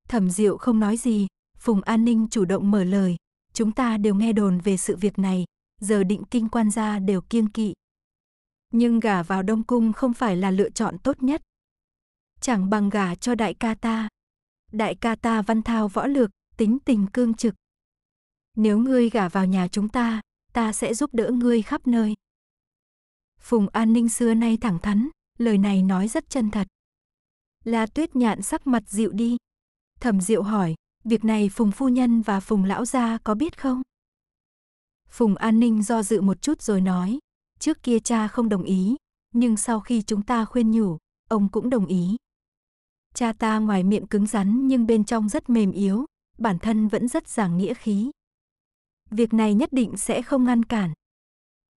Thẩm Diệu không nói gì, Phùng An Ninh chủ động mở lời, chúng ta đều nghe đồn về sự việc này, giờ định kinh quan gia đều kiêng kỵ. Nhưng gả vào Đông Cung không phải là lựa chọn tốt nhất. Chẳng bằng gả cho đại ca ta. Đại ca ta văn thao võ lược, tính tình cương trực, nếu ngươi gả vào nhà chúng ta, ta sẽ giúp đỡ ngươi khắp nơi. Phùng An Ninh xưa nay thẳng thắn, lời này nói rất chân thật. La Tuyết Nhạn sắc mặt dịu đi. Thẩm Diệu hỏi, việc này Phùng phu nhân và Phùng lão gia có biết không? Phùng An Ninh do dự một chút rồi nói, trước kia cha không đồng ý, nhưng sau khi chúng ta khuyên nhủ, ông cũng đồng ý. Cha ta ngoài miệng cứng rắn nhưng bên trong rất mềm yếu, bản thân vẫn rất giảng nghĩa khí việc này nhất định sẽ không ngăn cản.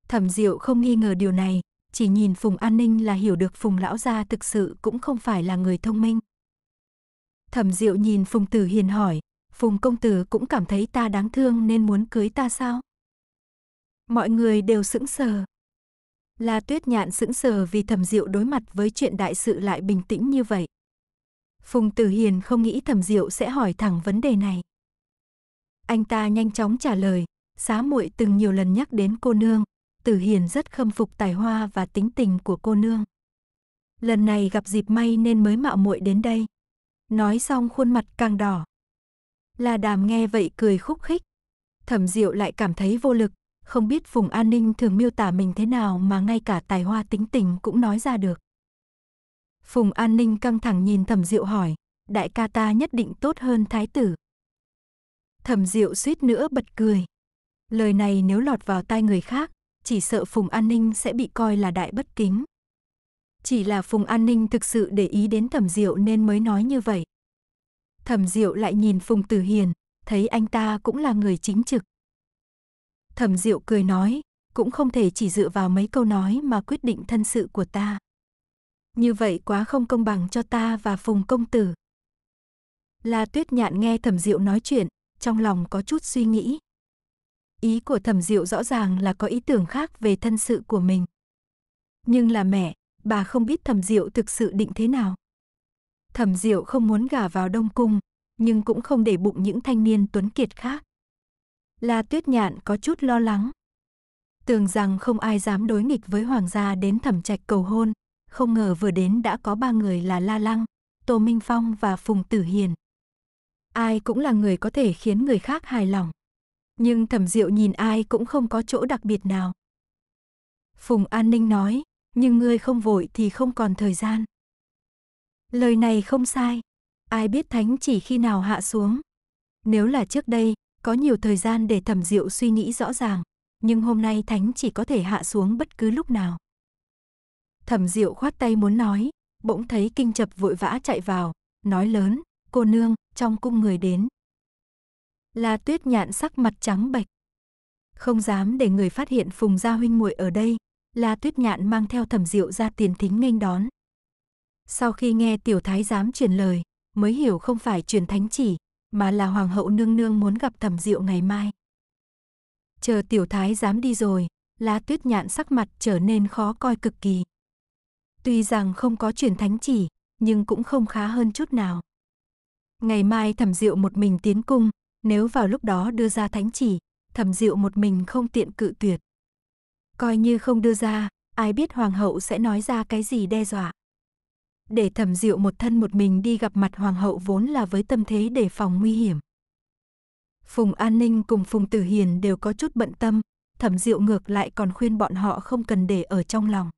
Thẩm Diệu không nghi ngờ điều này, chỉ nhìn Phùng An Ninh là hiểu được Phùng lão gia thực sự cũng không phải là người thông minh. Thẩm Diệu nhìn Phùng Tử Hiền hỏi, Phùng công tử cũng cảm thấy ta đáng thương nên muốn cưới ta sao? Mọi người đều sững sờ. La Tuyết Nhạn sững sờ vì Thẩm Diệu đối mặt với chuyện đại sự lại bình tĩnh như vậy. Phùng Tử Hiền không nghĩ Thẩm Diệu sẽ hỏi thẳng vấn đề này. Anh ta nhanh chóng trả lời, xá muội từng nhiều lần nhắc đến cô nương, Tử Hiền rất khâm phục tài hoa và tính tình của cô nương. Lần này gặp dịp may nên mới mạo muội đến đây. Nói xong khuôn mặt càng đỏ. La Đàm nghe vậy cười khúc khích. Thẩm Diệu lại cảm thấy vô lực, không biết Phùng An Ninh thường miêu tả mình thế nào mà ngay cả tài hoa tính tình cũng nói ra được. Phùng An Ninh căng thẳng nhìn Thẩm Diệu hỏi, đại ca ta nhất định tốt hơn thái tử. Thẩm Diệu suýt nữa bật cười. Lời này nếu lọt vào tai người khác, chỉ sợ Phùng An Ninh sẽ bị coi là đại bất kính. Chỉ là Phùng An Ninh thực sự để ý đến Thẩm Diệu nên mới nói như vậy. Thẩm Diệu lại nhìn Phùng Tử Hiền, thấy anh ta cũng là người chính trực. Thẩm Diệu cười nói, cũng không thể chỉ dựa vào mấy câu nói mà quyết định thân sự của ta. Như vậy quá không công bằng cho ta và Phùng công tử. La Tuyết Nhạn nghe Thẩm Diệu nói chuyện, trong lòng có chút suy nghĩ. Ý của thẩm diệu rõ ràng là có ý tưởng khác về thân sự của mình. Nhưng là mẹ, bà không biết thẩm diệu thực sự định thế nào. Thẩm diệu không muốn gả vào Đông Cung, nhưng cũng không để bụng những thanh niên tuấn kiệt khác. La tuyết nhạn có chút lo lắng. Tưởng rằng không ai dám đối nghịch với hoàng gia đến thẩm trạch cầu hôn, không ngờ vừa đến đã có ba người là La Lăng, Tô Minh Phong và Phùng Tử Hiền ai cũng là người có thể khiến người khác hài lòng. Nhưng thẩm diệu nhìn ai cũng không có chỗ đặc biệt nào. Phùng An Ninh nói, nhưng ngươi không vội thì không còn thời gian. Lời này không sai, ai biết thánh chỉ khi nào hạ xuống. Nếu là trước đây, có nhiều thời gian để thẩm diệu suy nghĩ rõ ràng, nhưng hôm nay thánh chỉ có thể hạ xuống bất cứ lúc nào. Thẩm diệu khoát tay muốn nói, bỗng thấy kinh chập vội vã chạy vào, nói lớn, cô nương, trong cung người đến. La tuyết nhạn sắc mặt trắng bệch. Không dám để người phát hiện phùng gia huynh muội ở đây, La tuyết nhạn mang theo thẩm diệu ra tiền thính nghênh đón. Sau khi nghe tiểu thái giám truyền lời, mới hiểu không phải truyền thánh chỉ, mà là hoàng hậu nương nương muốn gặp thẩm diệu ngày mai. Chờ tiểu thái giám đi rồi, lá tuyết nhạn sắc mặt trở nên khó coi cực kỳ. Tuy rằng không có truyền thánh chỉ, nhưng cũng không khá hơn chút nào. Ngày mai thẩm diệu một mình tiến cung, nếu vào lúc đó đưa ra thánh chỉ, thẩm diệu một mình không tiện cự tuyệt. Coi như không đưa ra, ai biết hoàng hậu sẽ nói ra cái gì đe dọa. Để thẩm diệu một thân một mình đi gặp mặt hoàng hậu vốn là với tâm thế để phòng nguy hiểm. Phùng An Ninh cùng Phùng Tử Hiền đều có chút bận tâm, thẩm diệu ngược lại còn khuyên bọn họ không cần để ở trong lòng.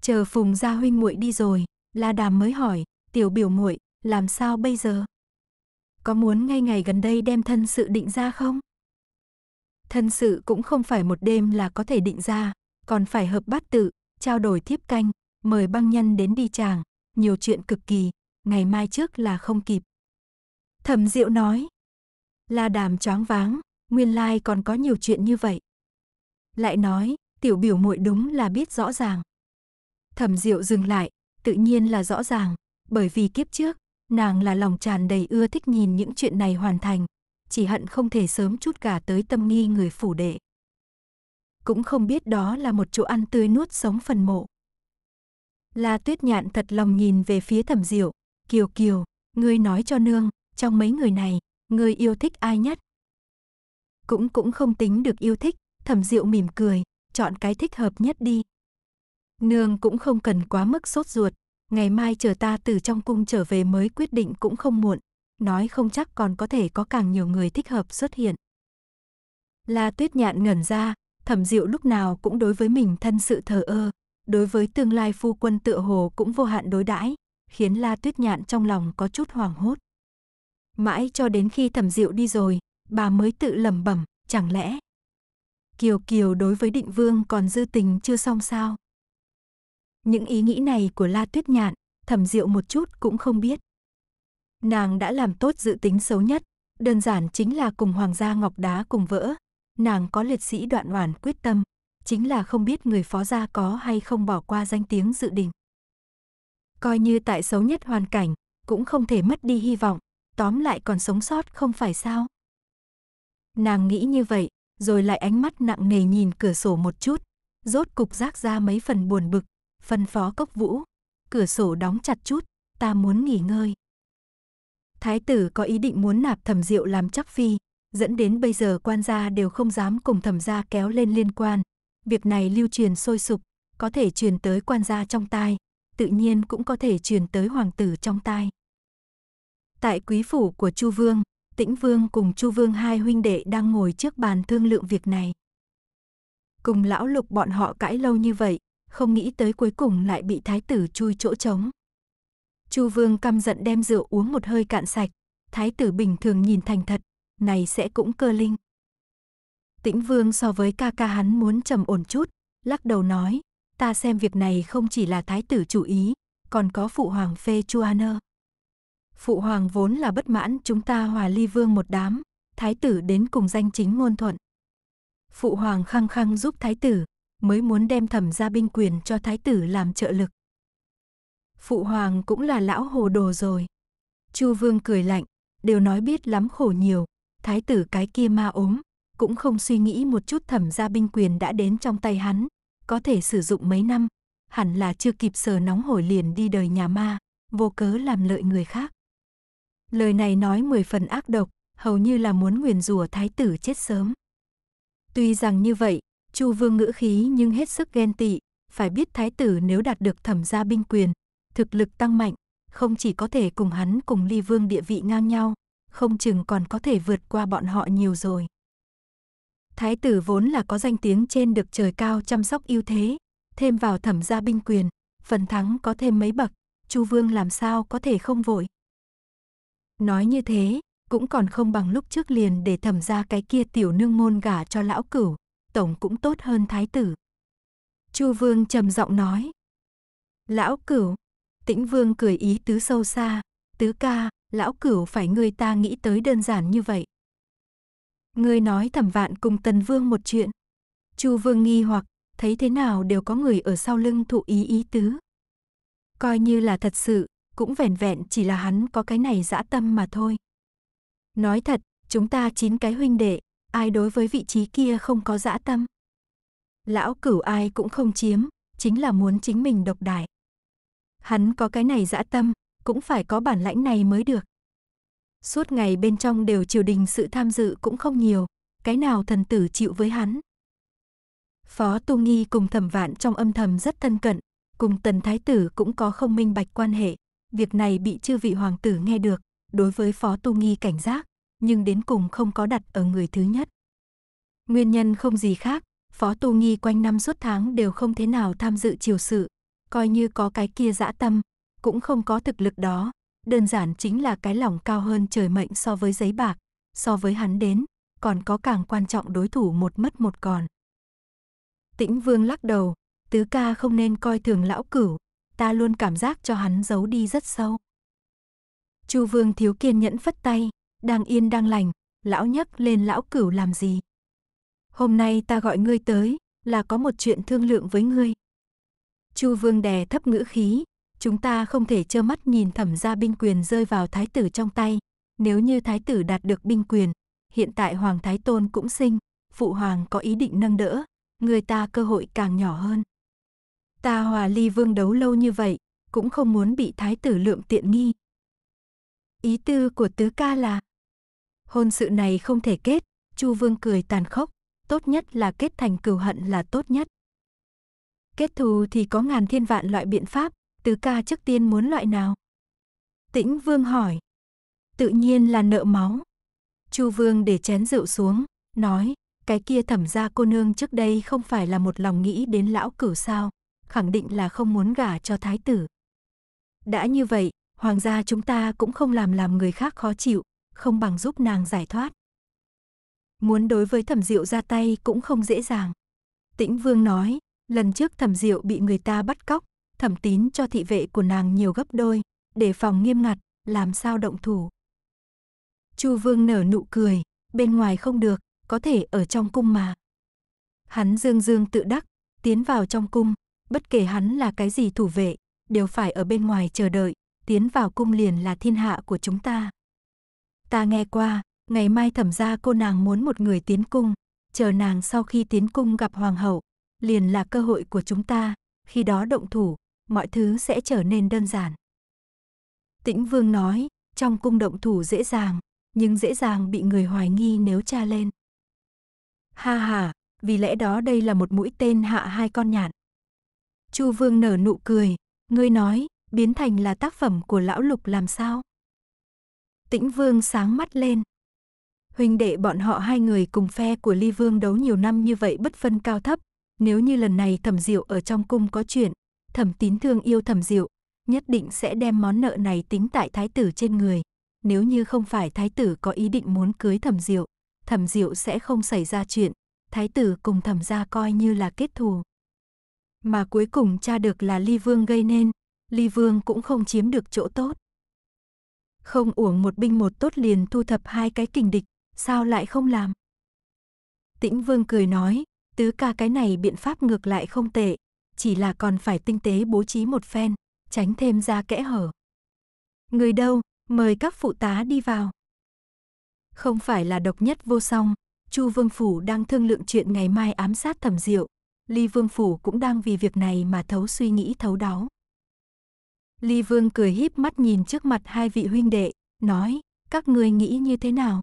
Chờ Phùng gia huynh muội đi rồi, La Đàm mới hỏi, tiểu biểu muội, làm sao bây giờ? Có muốn ngay ngày gần đây đem thân sự định ra không? Thân sự cũng không phải một đêm là có thể định ra, còn phải hợp bát tự, trao đổi thiếp canh, mời băng nhân đến đi chàng, nhiều chuyện cực kỳ, ngày mai trước là không kịp. Thẩm Diệu nói, La Đàm choáng váng, nguyên lai còn có nhiều chuyện như vậy. Lại nói, tiểu biểu muội đúng là biết rõ ràng. Thẩm Diệu dừng lại, tự nhiên là rõ ràng, bởi vì kiếp trước, nàng là lòng tràn đầy ưa thích nhìn những chuyện này hoàn thành, chỉ hận không thể sớm chút cả tới tâm nghi người phủ đệ. Cũng không biết đó là một chỗ ăn tươi nuốt sống phần mộ. La tuyết nhạn thật lòng nhìn về phía thẩm diệu, kiều kiều, ngươi nói cho nương, trong mấy người này, ngươi yêu thích ai nhất? Cũng cũng không tính được yêu thích, thẩm diệu mỉm cười, chọn cái thích hợp nhất đi. Nương cũng không cần quá mức sốt ruột, ngày mai chờ ta từ trong cung trở về mới quyết định cũng không muộn, nói không chắc còn có thể có càng nhiều người thích hợp xuất hiện. La Tuyết Nhạn ngẩn ra, Thẩm Diệu lúc nào cũng đối với mình thân sự thờ ơ, đối với tương lai phu quân tựa hồ cũng vô hạn đối đãi, khiến La Tuyết Nhạn trong lòng có chút hoảng hốt. Mãi cho đến khi Thẩm Diệu đi rồi, bà mới tự lẩm bẩm, chẳng lẽ Kiều Kiều đối với Định Vương còn dư tình chưa xong sao? Những ý nghĩ này của La Tuyết Nhạn, thẩm diệu một chút cũng không biết. Nàng đã làm tốt dự tính xấu nhất, đơn giản chính là cùng Hoàng gia Ngọc Đá cùng vỡ. Nàng có liệt sĩ đoạn oản quyết tâm, chính là không biết người phó gia có hay không bỏ qua danh tiếng dự định. Coi như tại xấu nhất hoàn cảnh, cũng không thể mất đi hy vọng, tóm lại còn sống sót không phải sao. Nàng nghĩ như vậy, rồi lại ánh mắt nặng nề nhìn cửa sổ một chút, rốt cục rác ra mấy phần buồn bực, phân phó cốc vũ. Cửa sổ đóng chặt chút, ta muốn nghỉ ngơi. Thái tử có ý định muốn nạp thẩm diệu làm chắc phi, dẫn đến bây giờ quan gia đều không dám cùng thẩm gia kéo lên liên quan. Việc này lưu truyền sôi sục, có thể truyền tới quan gia trong tai, tự nhiên cũng có thể truyền tới hoàng tử trong tai. Tại quý phủ của Chu Vương, Tĩnh Vương cùng Chu Vương hai huynh đệ đang ngồi trước bàn thương lượng việc này. Cùng lão lục bọn họ cãi lâu như vậy, không nghĩ tới cuối cùng lại bị thái tử chui chỗ trống. Chu Vương căm giận đem rượu uống một hơi cạn sạch, thái tử bình thường nhìn thành thật, này sẽ cũng cơ linh. Tĩnh Vương so với ca ca hắn muốn trầm ổn chút, lắc đầu nói, ta xem việc này không chỉ là thái tử chủ ý, còn có phụ hoàng phê Chu Anơ. Phụ hoàng vốn là bất mãn chúng ta hòa ly vương một đám, thái tử đến cùng danh chính ngôn thuận. Phụ hoàng khăng khăng giúp thái tử, mới muốn đem thẩm ra binh quyền cho thái tử làm trợ lực. Phụ hoàng cũng là lão hồ đồ rồi. Chu vương cười lạnh, đều nói biết lắm khổ nhiều, thái tử cái kia ma ốm, cũng không suy nghĩ một chút thẩm ra binh quyền đã đến trong tay hắn, có thể sử dụng mấy năm, hẳn là chưa kịp sờ nóng hổi liền đi đời nhà ma, vô cớ làm lợi người khác. Lời này nói mười phần ác độc, hầu như là muốn nguyền rủa thái tử chết sớm. Tuy rằng như vậy, Chu Vương ngữ khí nhưng hết sức ghen tị, phải biết thái tử nếu đạt được thẩm gia binh quyền, thực lực tăng mạnh, không chỉ có thể cùng hắn cùng Ly Vương địa vị ngang nhau, không chừng còn có thể vượt qua bọn họ nhiều rồi. Thái tử vốn là có danh tiếng trên được trời cao chăm sóc ưu thế, thêm vào thẩm gia binh quyền, phần thắng có thêm mấy bậc, Chu Vương làm sao có thể không vội. Nói như thế, cũng còn không bằng lúc trước liền để thẩm gia cái kia tiểu nương môn gả cho lão cửu, tổng cũng tốt hơn thái tử. Chu Vương trầm giọng nói. Lão cửu, tĩnh Vương cười ý tứ sâu xa, tứ ca, lão cửu phải người ta nghĩ tới đơn giản như vậy. Ngươi nói thẩm vạn cùng tần vương một chuyện. Chu vương nghi hoặc, thấy thế nào đều có người ở sau lưng thụ ý ý tứ. Coi như là thật sự, cũng vẻn vẹn chỉ là hắn có cái này dã tâm mà thôi. Nói thật, chúng ta chín cái huynh đệ, ai đối với vị trí kia không có dã tâm. Lão cửu ai cũng không chiếm, chính là muốn chính mình độc đại. Hắn có cái này dã tâm, cũng phải có bản lãnh này mới được. Suốt ngày bên trong đều triều đình sự tham dự cũng không nhiều, cái nào thần tử chịu với hắn. Phó Tu Nghi cùng thẩm vạn trong âm thầm rất thân cận, cùng tần thái tử cũng có không minh bạch quan hệ. Việc này bị chư vị hoàng tử nghe được, đối với Phó Tu Nghi cảnh giác, nhưng đến cùng không có đặt ở người thứ nhất. Nguyên nhân không gì khác, Phó Tu Nghi quanh năm suốt tháng đều không thế nào tham dự triều sự, coi như có cái kia dã tâm, cũng không có thực lực đó, đơn giản chính là cái lòng cao hơn trời mệnh so với giấy bạc, so với hắn đến, còn có càng quan trọng đối thủ một mất một còn. Tĩnh Vương lắc đầu, tứ ca không nên coi thường lão cửu, ta luôn cảm giác cho hắn giấu đi rất sâu. Chu Vương thiếu kiên nhẫn phất tay, đang yên đang lành, lão nhấc lên lão cửu làm gì? Hôm nay ta gọi ngươi tới, là có một chuyện thương lượng với ngươi. Chu Vương đè thấp ngữ khí, chúng ta không thể trơ mắt nhìn thẩm gia binh quyền rơi vào thái tử trong tay. Nếu như thái tử đạt được binh quyền, hiện tại hoàng thái tôn cũng sinh, phụ hoàng có ý định nâng đỡ, người ta cơ hội càng nhỏ hơn. Ta hòa ly vương đấu lâu như vậy, cũng không muốn bị thái tử lượm tiện nghi. Ý tư của tứ ca là Hôn sự này không thể kết, Chu Vương cười tàn khốc, tốt nhất là kết thành cừu hận là tốt nhất. Kết thù thì có ngàn thiên vạn loại biện pháp, tứ ca trước tiên muốn loại nào? Tĩnh Vương hỏi. Tự nhiên là nợ máu. Chu Vương để chén rượu xuống, nói, cái kia thẩm ra cô nương trước đây không phải là một lòng nghĩ đến lão cửu sao, khẳng định là không muốn gả cho thái tử. Đã như vậy, hoàng gia chúng ta cũng không làm làm người khác khó chịu, không bằng giúp nàng giải thoát. Muốn đối với thẩm diệu ra tay cũng không dễ dàng. Tĩnh Vương nói, lần trước thẩm diệu bị người ta bắt cóc, thẩm tín cho thị vệ của nàng nhiều gấp đôi, để phòng nghiêm ngặt, làm sao động thủ. Chu Vương nở nụ cười, bên ngoài không được, có thể ở trong cung mà. Hắn dương dương tự đắc, tiến vào trong cung, bất kể hắn là cái gì thủ vệ, đều phải ở bên ngoài chờ đợi, tiến vào cung liền là thiên hạ của chúng ta. Ta nghe qua, ngày mai thẩm ra cô nàng muốn một người tiến cung, chờ nàng sau khi tiến cung gặp hoàng hậu, liền là cơ hội của chúng ta, khi đó động thủ, mọi thứ sẽ trở nên đơn giản. Tĩnh Vương nói, trong cung động thủ dễ dàng, nhưng dễ dàng bị người hoài nghi nếu tra lên. Ha ha, vì lẽ đó đây là một mũi tên hạ hai con nhạn. Chu Vương nở nụ cười, ngươi nói, biến thành là tác phẩm của lão Lục làm sao? Tĩnh Vương sáng mắt lên. Huynh đệ bọn họ hai người cùng phe của Ly Vương đấu nhiều năm như vậy bất phân cao thấp, nếu như lần này Thẩm Diệu ở trong cung có chuyện, Thẩm Tín thương yêu Thẩm Diệu, nhất định sẽ đem món nợ này tính tại thái tử trên người. Nếu như không phải thái tử có ý định muốn cưới Thẩm Diệu, Thẩm Diệu sẽ không xảy ra chuyện, thái tử cùng Thẩm gia coi như là kết thù. Mà cuối cùng cha được là Ly Vương gây nên, Ly Vương cũng không chiếm được chỗ tốt. Không uổng một binh một tốt liền thu thập hai cái kình địch, sao lại không làm? Tĩnh Vương cười nói, tứ ca cái này biện pháp ngược lại không tệ, chỉ là còn phải tinh tế bố trí một phen, tránh thêm ra kẽ hở. Người đâu, mời các phụ tá đi vào. Không phải là độc nhất vô song, Chu Vương Phủ đang thương lượng chuyện ngày mai ám sát thẩm diệu. Ly Vương Phủ cũng đang vì việc này mà thấu suy nghĩ thấu đáo. Ly Vương cười híp mắt nhìn trước mặt hai vị huynh đệ, nói, các ngươi nghĩ như thế nào?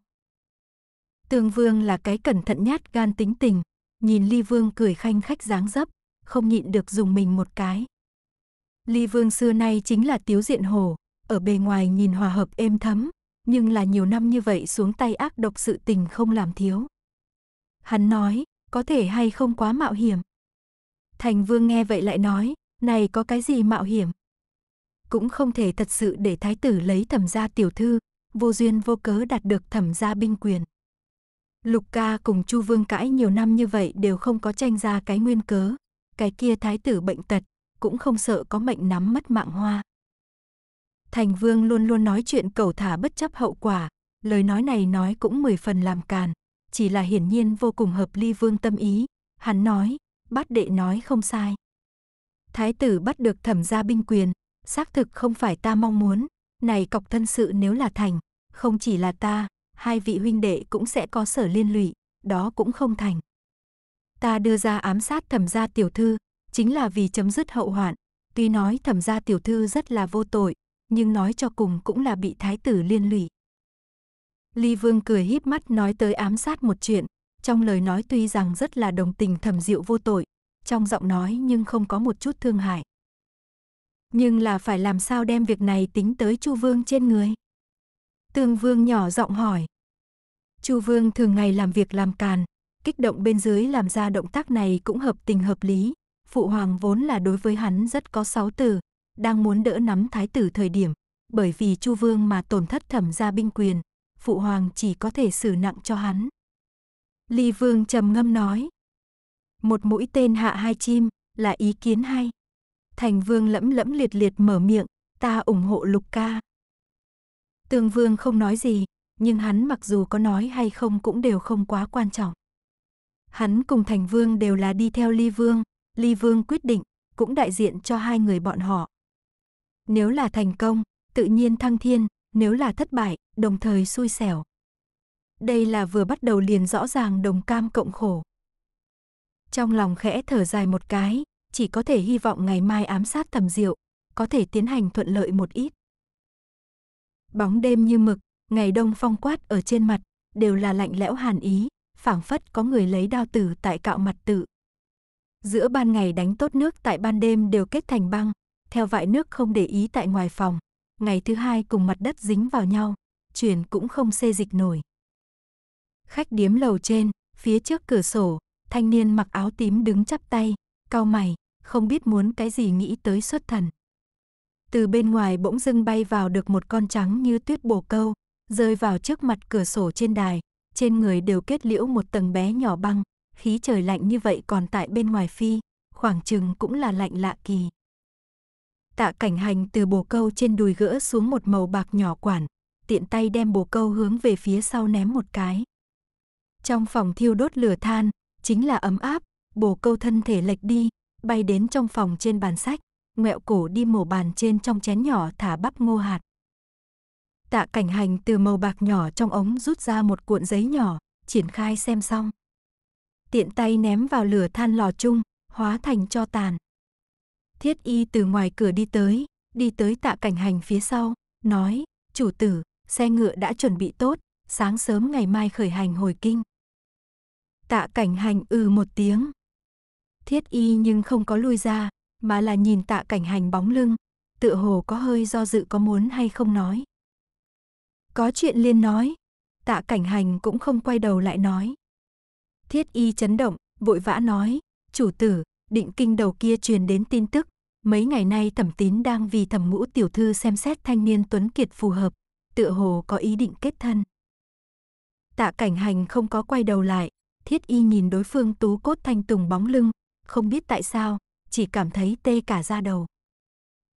Tường Vương là cái cẩn thận nhát gan tính tình, nhìn Ly Vương cười khanh khách dáng dấp, không nhịn được dùng mình một cái. Ly Vương xưa nay chính là tiếu diện hồ, ở bề ngoài nhìn hòa hợp êm thấm, nhưng là nhiều năm như vậy xuống tay ác độc sự tình không làm thiếu. Hắn nói, có thể hay không quá mạo hiểm. Thành Vương nghe vậy lại nói, này có cái gì mạo hiểm? cũng không thể thật sự để thái tử lấy thẩm gia tiểu thư, vô duyên vô cớ đạt được thẩm gia binh quyền. Lục ca cùng Chu Vương cãi nhiều năm như vậy đều không có tranh ra cái nguyên cớ, cái kia thái tử bệnh tật, cũng không sợ có mệnh nắm mất mạng hoa. Thành Vương luôn luôn nói chuyện cầu thả bất chấp hậu quả, lời nói này nói cũng mười phần làm càn, chỉ là hiển nhiên vô cùng hợp ly Vương tâm ý, hắn nói, bát đệ nói không sai. Thái tử bắt được thẩm gia binh quyền, xác thực không phải ta mong muốn, này cọc thân sự nếu là thành, không chỉ là ta, hai vị huynh đệ cũng sẽ có sở liên lụy, đó cũng không thành. Ta đưa ra ám sát thẩm gia tiểu thư, chính là vì chấm dứt hậu hoạn, tuy nói thẩm gia tiểu thư rất là vô tội, nhưng nói cho cùng cũng là bị thái tử liên lụy. Ly Vương cười híp mắt nói tới ám sát một chuyện, trong lời nói tuy rằng rất là đồng tình thẩm diệu vô tội, trong giọng nói nhưng không có một chút thương hại. Nhưng là phải làm sao đem việc này tính tới Chu Vương trên người? Tương Vương nhỏ giọng hỏi. Chu Vương thường ngày làm việc làm càn, kích động bên dưới làm ra động tác này cũng hợp tình hợp lý. Phụ hoàng vốn là đối với hắn rất có sáu từ đang muốn đỡ nắm thái tử thời điểm, bởi vì Chu Vương mà tổn thất thẩm gia binh quyền, phụ hoàng chỉ có thể xử nặng cho hắn. Ly Vương trầm ngâm nói, một mũi tên hạ hai chim là ý kiến hay. Thành Vương lẫm lẫm liệt liệt mở miệng, ta ủng hộ Lục ca. Tương Vương không nói gì, nhưng hắn mặc dù có nói hay không cũng đều không quá quan trọng. Hắn cùng Thành Vương đều là đi theo Ly Vương, Ly Vương quyết định, cũng đại diện cho hai người bọn họ. Nếu là thành công, tự nhiên thăng thiên, nếu là thất bại, đồng thời xui xẻo. Đây là vừa bắt đầu liền rõ ràng đồng cam cộng khổ. Trong lòng khẽ thở dài một cái, chỉ có thể hy vọng ngày mai ám sát thầm diệu, có thể tiến hành thuận lợi một ít. Bóng đêm như mực, ngày đông phong quát ở trên mặt, đều là lạnh lẽo hàn ý, phảng phất có người lấy đao tử tại cạo mặt tự. Giữa ban ngày đánh tốt nước tại ban đêm đều kết thành băng, theo vại nước không để ý tại ngoài phòng, ngày thứ hai cùng mặt đất dính vào nhau, chuyển cũng không xê dịch nổi. Khách điếm lầu trên, phía trước cửa sổ, thanh niên mặc áo tím đứng chắp tay, cau mày, không biết muốn cái gì nghĩ tới xuất thần. Từ bên ngoài bỗng dưng bay vào được một con trắng như tuyết bồ câu, rơi vào trước mặt cửa sổ trên đài, trên người đều kết liễu một tầng bé nhỏ băng, khí trời lạnh như vậy còn tại bên ngoài phi, khoảng chừng cũng là lạnh lạ kỳ. Tạ cảnh hành từ bồ câu trên đùi gỡ xuống một màu bạc nhỏ quản, tiện tay đem bồ câu hướng về phía sau ném một cái. Trong phòng thiêu đốt lửa than, chính là ấm áp, bồ câu thân thể lệch đi, bay đến trong phòng trên bàn sách, ngẹo cổ đi mổ bàn trên trong chén nhỏ thả bắp ngô hạt. Tạ cảnh hành từ màu bạc nhỏ trong ống rút ra một cuộn giấy nhỏ, triển khai xem xong. Tiện tay ném vào lửa than lò chung, hóa thành cho tàn. Thiết y từ ngoài cửa đi tới, đi tới tạ cảnh hành phía sau, nói, chủ tử, xe ngựa đã chuẩn bị tốt, sáng sớm ngày mai khởi hành hồi kinh. Tạ cảnh hành ừ một tiếng, Thiết y nhưng không có lui ra, mà là nhìn tạ cảnh hành bóng lưng, tựa hồ có hơi do dự có muốn hay không nói. Có chuyện liên nói, tạ cảnh hành cũng không quay đầu lại nói. Thiết y chấn động, vội vã nói, chủ tử, định kinh đầu kia truyền đến tin tức, mấy ngày nay thẩm tín đang vì thẩm ngũ tiểu thư xem xét thanh niên tuấn kiệt phù hợp, tựa hồ có ý định kết thân. Tạ cảnh hành không có quay đầu lại, thiết y nhìn đối phương tú cốt thanh tùng bóng lưng, không biết tại sao, chỉ cảm thấy tê cả da đầu.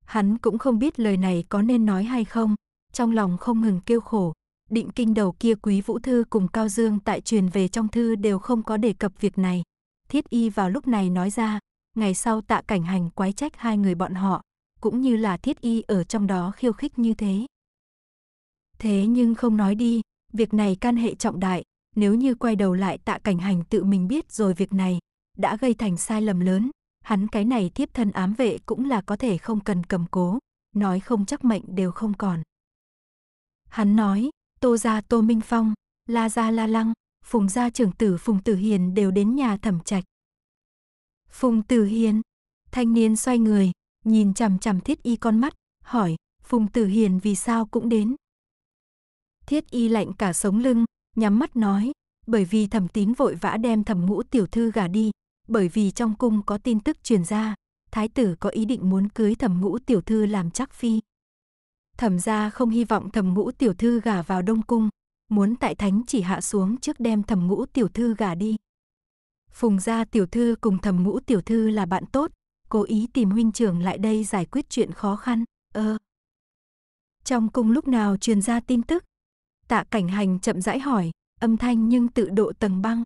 Hắn cũng không biết lời này có nên nói hay không, trong lòng không ngừng kêu khổ, định kinh đầu kia quý vũ thư cùng cao dương tại truyền về trong thư đều không có đề cập việc này thiết y vào lúc này nói ra ngày sau tạ cảnh hành quái trách hai người bọn họ cũng như là thiết y ở trong đó khiêu khích như thế thế nhưng không nói đi việc này can hệ trọng đại nếu như quay đầu lại tạ cảnh hành tự mình biết rồi việc này đã gây thành sai lầm lớn, hắn cái này tiếp thân ám vệ cũng là có thể không cần cầm cố, nói không chắc mệnh đều không còn. Hắn nói, Tô gia Tô Minh Phong, La gia La Lăng, Phùng gia trưởng tử Phùng Tử Hiền đều đến nhà thẩm trạch. Phùng Tử Hiền, thanh niên xoay người, nhìn chằm chằm thiết y con mắt, hỏi, Phùng Tử Hiền vì sao cũng đến. Thiết y lạnh cả sống lưng, nhắm mắt nói, bởi vì thẩm tín vội vã đem thẩm ngũ tiểu thư gả đi, bởi vì trong cung có tin tức truyền ra, thái tử có ý định muốn cưới thẩm ngũ tiểu thư làm chắc phi. Thẩm gia không hy vọng thẩm ngũ tiểu thư gả vào đông cung, muốn tại thánh chỉ hạ xuống trước đem thẩm ngũ tiểu thư gả đi. Phùng gia tiểu thư cùng thẩm ngũ tiểu thư là bạn tốt, cố ý tìm huynh trưởng lại đây giải quyết chuyện khó khăn, ơ. Ờ. Trong cung lúc nào truyền ra tin tức? Tạ cảnh hành chậm rãi hỏi, âm thanh nhưng tự độ tầng băng.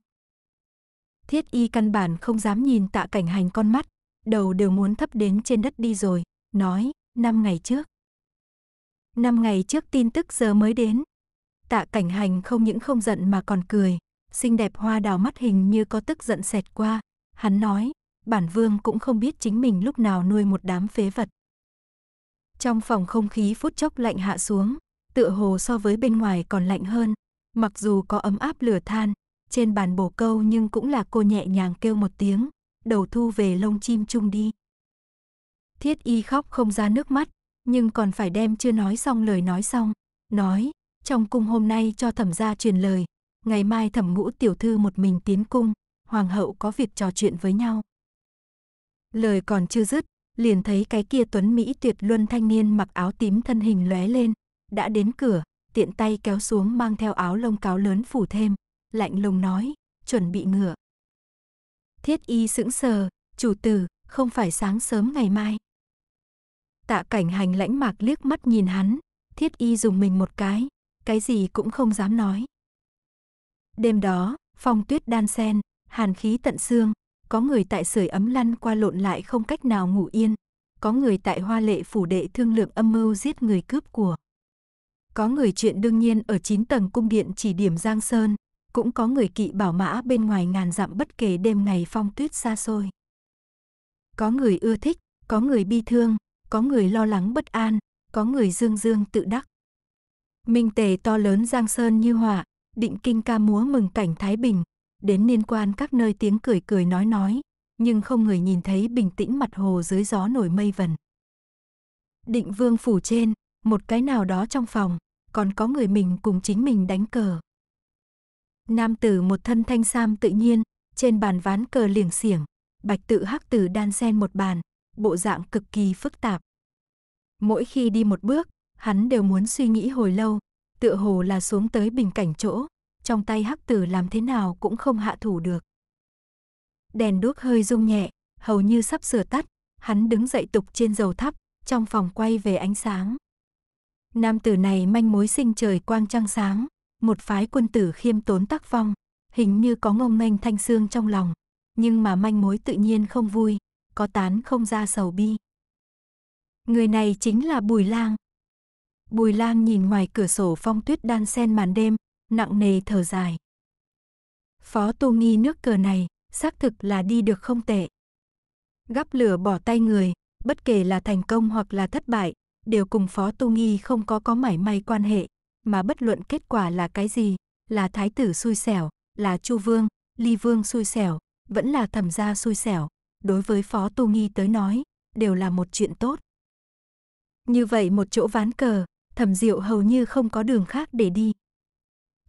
Thiết y căn bản không dám nhìn tạ cảnh hành con mắt, đầu đều muốn thấp đến trên đất đi rồi, nói, năm ngày trước. Năm ngày trước tin tức giờ mới đến. Tạ cảnh hành không những không giận mà còn cười, xinh đẹp hoa đào mắt hình như có tức giận xẹt qua. Hắn nói, bản vương cũng không biết chính mình lúc nào nuôi một đám phế vật. Trong phòng không khí phút chốc lạnh hạ xuống, tựa hồ so với bên ngoài còn lạnh hơn, mặc dù có ấm áp lửa than, trên bàn bổ câu nhưng cũng là cô nhẹ nhàng kêu một tiếng, đầu thu về lông chim chung đi. Thiết y khóc không ra nước mắt, nhưng còn phải đem chưa nói xong lời nói xong, nói, trong cung hôm nay cho thẩm gia truyền lời, ngày mai thẩm ngũ tiểu thư một mình tiến cung, hoàng hậu có việc trò chuyện với nhau. Lời còn chưa dứt, liền thấy cái kia tuấn Mỹ tuyệt luân thanh niên mặc áo tím thân hình lóe lên, đã đến cửa, tiện tay kéo xuống mang theo áo lông cáo lớn phủ thêm lạnh lùng nói, chuẩn bị ngựa. Thiết y sững sờ, chủ tử, không phải sáng sớm ngày mai. Tạ cảnh hành lãnh mạc liếc mắt nhìn hắn, thiết y dùng mình một cái, cái gì cũng không dám nói. Đêm đó, phong tuyết đan sen, hàn khí tận xương, có người tại sưởi ấm lăn qua lộn lại không cách nào ngủ yên, có người tại hoa lệ phủ đệ thương lượng âm mưu giết người cướp của. Có người chuyện đương nhiên ở chín tầng cung điện chỉ điểm Giang Sơn, cũng có người kỵ bảo mã bên ngoài ngàn dặm bất kể đêm ngày phong tuyết xa xôi. Có người ưa thích, có người bi thương, có người lo lắng bất an, có người dương dương tự đắc. Minh tề to lớn giang sơn như họa, định kinh ca múa mừng cảnh Thái Bình, đến liên quan các nơi tiếng cười cười nói nói, nhưng không người nhìn thấy bình tĩnh mặt hồ dưới gió nổi mây vần. Định vương phủ trên, một cái nào đó trong phòng, còn có người mình cùng chính mình đánh cờ. Nam tử một thân thanh sam tự nhiên, trên bàn ván cờ liềng xiềng, bạch tự hắc tử đan xen một bàn, bộ dạng cực kỳ phức tạp. Mỗi khi đi một bước, hắn đều muốn suy nghĩ hồi lâu, tựa hồ là xuống tới bình cảnh chỗ, trong tay hắc tử làm thế nào cũng không hạ thủ được. Đèn đuốc hơi rung nhẹ, hầu như sắp sửa tắt, hắn đứng dậy tục trên dầu thắp, trong phòng quay về ánh sáng. Nam tử này manh mối sinh trời quang trăng sáng, một phái quân tử khiêm tốn tác phong, hình như có ngông nghênh thanh xương trong lòng, nhưng mà manh mối tự nhiên không vui, có tán không ra sầu bi. Người này chính là Bùi Lang. Bùi Lang nhìn ngoài cửa sổ phong tuyết đan sen màn đêm, nặng nề thở dài. Phó Tu Nghi nước cờ này, xác thực là đi được không tệ. Gắp lửa bỏ tay người, bất kể là thành công hoặc là thất bại, đều cùng Phó Tu Nghi không có có mảy may quan hệ mà bất luận kết quả là cái gì, là thái tử xui xẻo, là Chu Vương, Ly Vương xui xẻo, vẫn là thẩm gia xui xẻo, đối với Phó Tu Nghi tới nói, đều là một chuyện tốt. Như vậy một chỗ ván cờ, thẩm diệu hầu như không có đường khác để đi.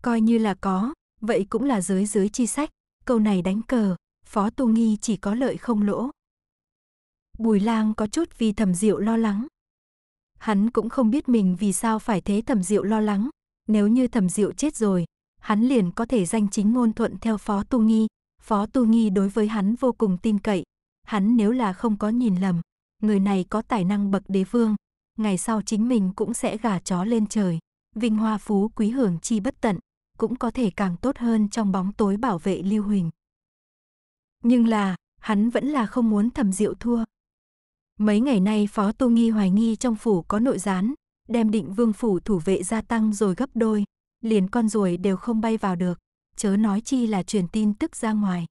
Coi như là có, vậy cũng là dưới dưới chi sách, câu này đánh cờ, Phó Tu Nghi chỉ có lợi không lỗ. Bùi lang có chút vì thẩm diệu lo lắng, Hắn cũng không biết mình vì sao phải thế thẩm diệu lo lắng. Nếu như thẩm diệu chết rồi, hắn liền có thể danh chính ngôn thuận theo Phó Tu Nghi. Phó Tu Nghi đối với hắn vô cùng tin cậy. Hắn nếu là không có nhìn lầm, người này có tài năng bậc đế vương. Ngày sau chính mình cũng sẽ gả chó lên trời. Vinh hoa phú quý hưởng chi bất tận, cũng có thể càng tốt hơn trong bóng tối bảo vệ Lưu Huỳnh. Nhưng là, hắn vẫn là không muốn thẩm diệu thua. Mấy ngày nay Phó tu Nghi hoài nghi trong phủ có nội gián, đem định vương phủ thủ vệ gia tăng rồi gấp đôi, liền con ruồi đều không bay vào được, chớ nói chi là truyền tin tức ra ngoài.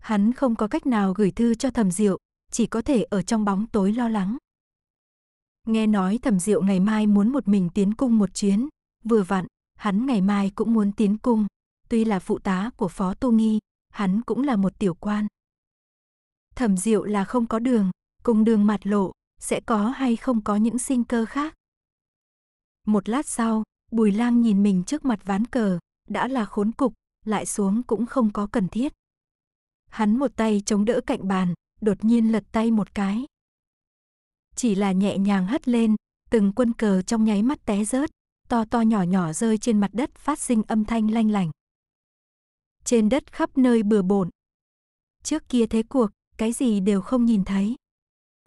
Hắn không có cách nào gửi thư cho thẩm diệu, chỉ có thể ở trong bóng tối lo lắng. Nghe nói thẩm diệu ngày mai muốn một mình tiến cung một chuyến, vừa vặn, hắn ngày mai cũng muốn tiến cung, tuy là phụ tá của Phó tu Nghi, hắn cũng là một tiểu quan. Thẩm diệu là không có đường, cung đường mặt lộ, sẽ có hay không có những sinh cơ khác. Một lát sau, Bùi Lang nhìn mình trước mặt ván cờ, đã là khốn cục, lại xuống cũng không có cần thiết. Hắn một tay chống đỡ cạnh bàn, đột nhiên lật tay một cái. Chỉ là nhẹ nhàng hất lên, từng quân cờ trong nháy mắt té rớt, to to nhỏ nhỏ rơi trên mặt đất phát sinh âm thanh lanh lảnh. Trên đất khắp nơi bừa bộn. Trước kia thế cuộc, cái gì đều không nhìn thấy.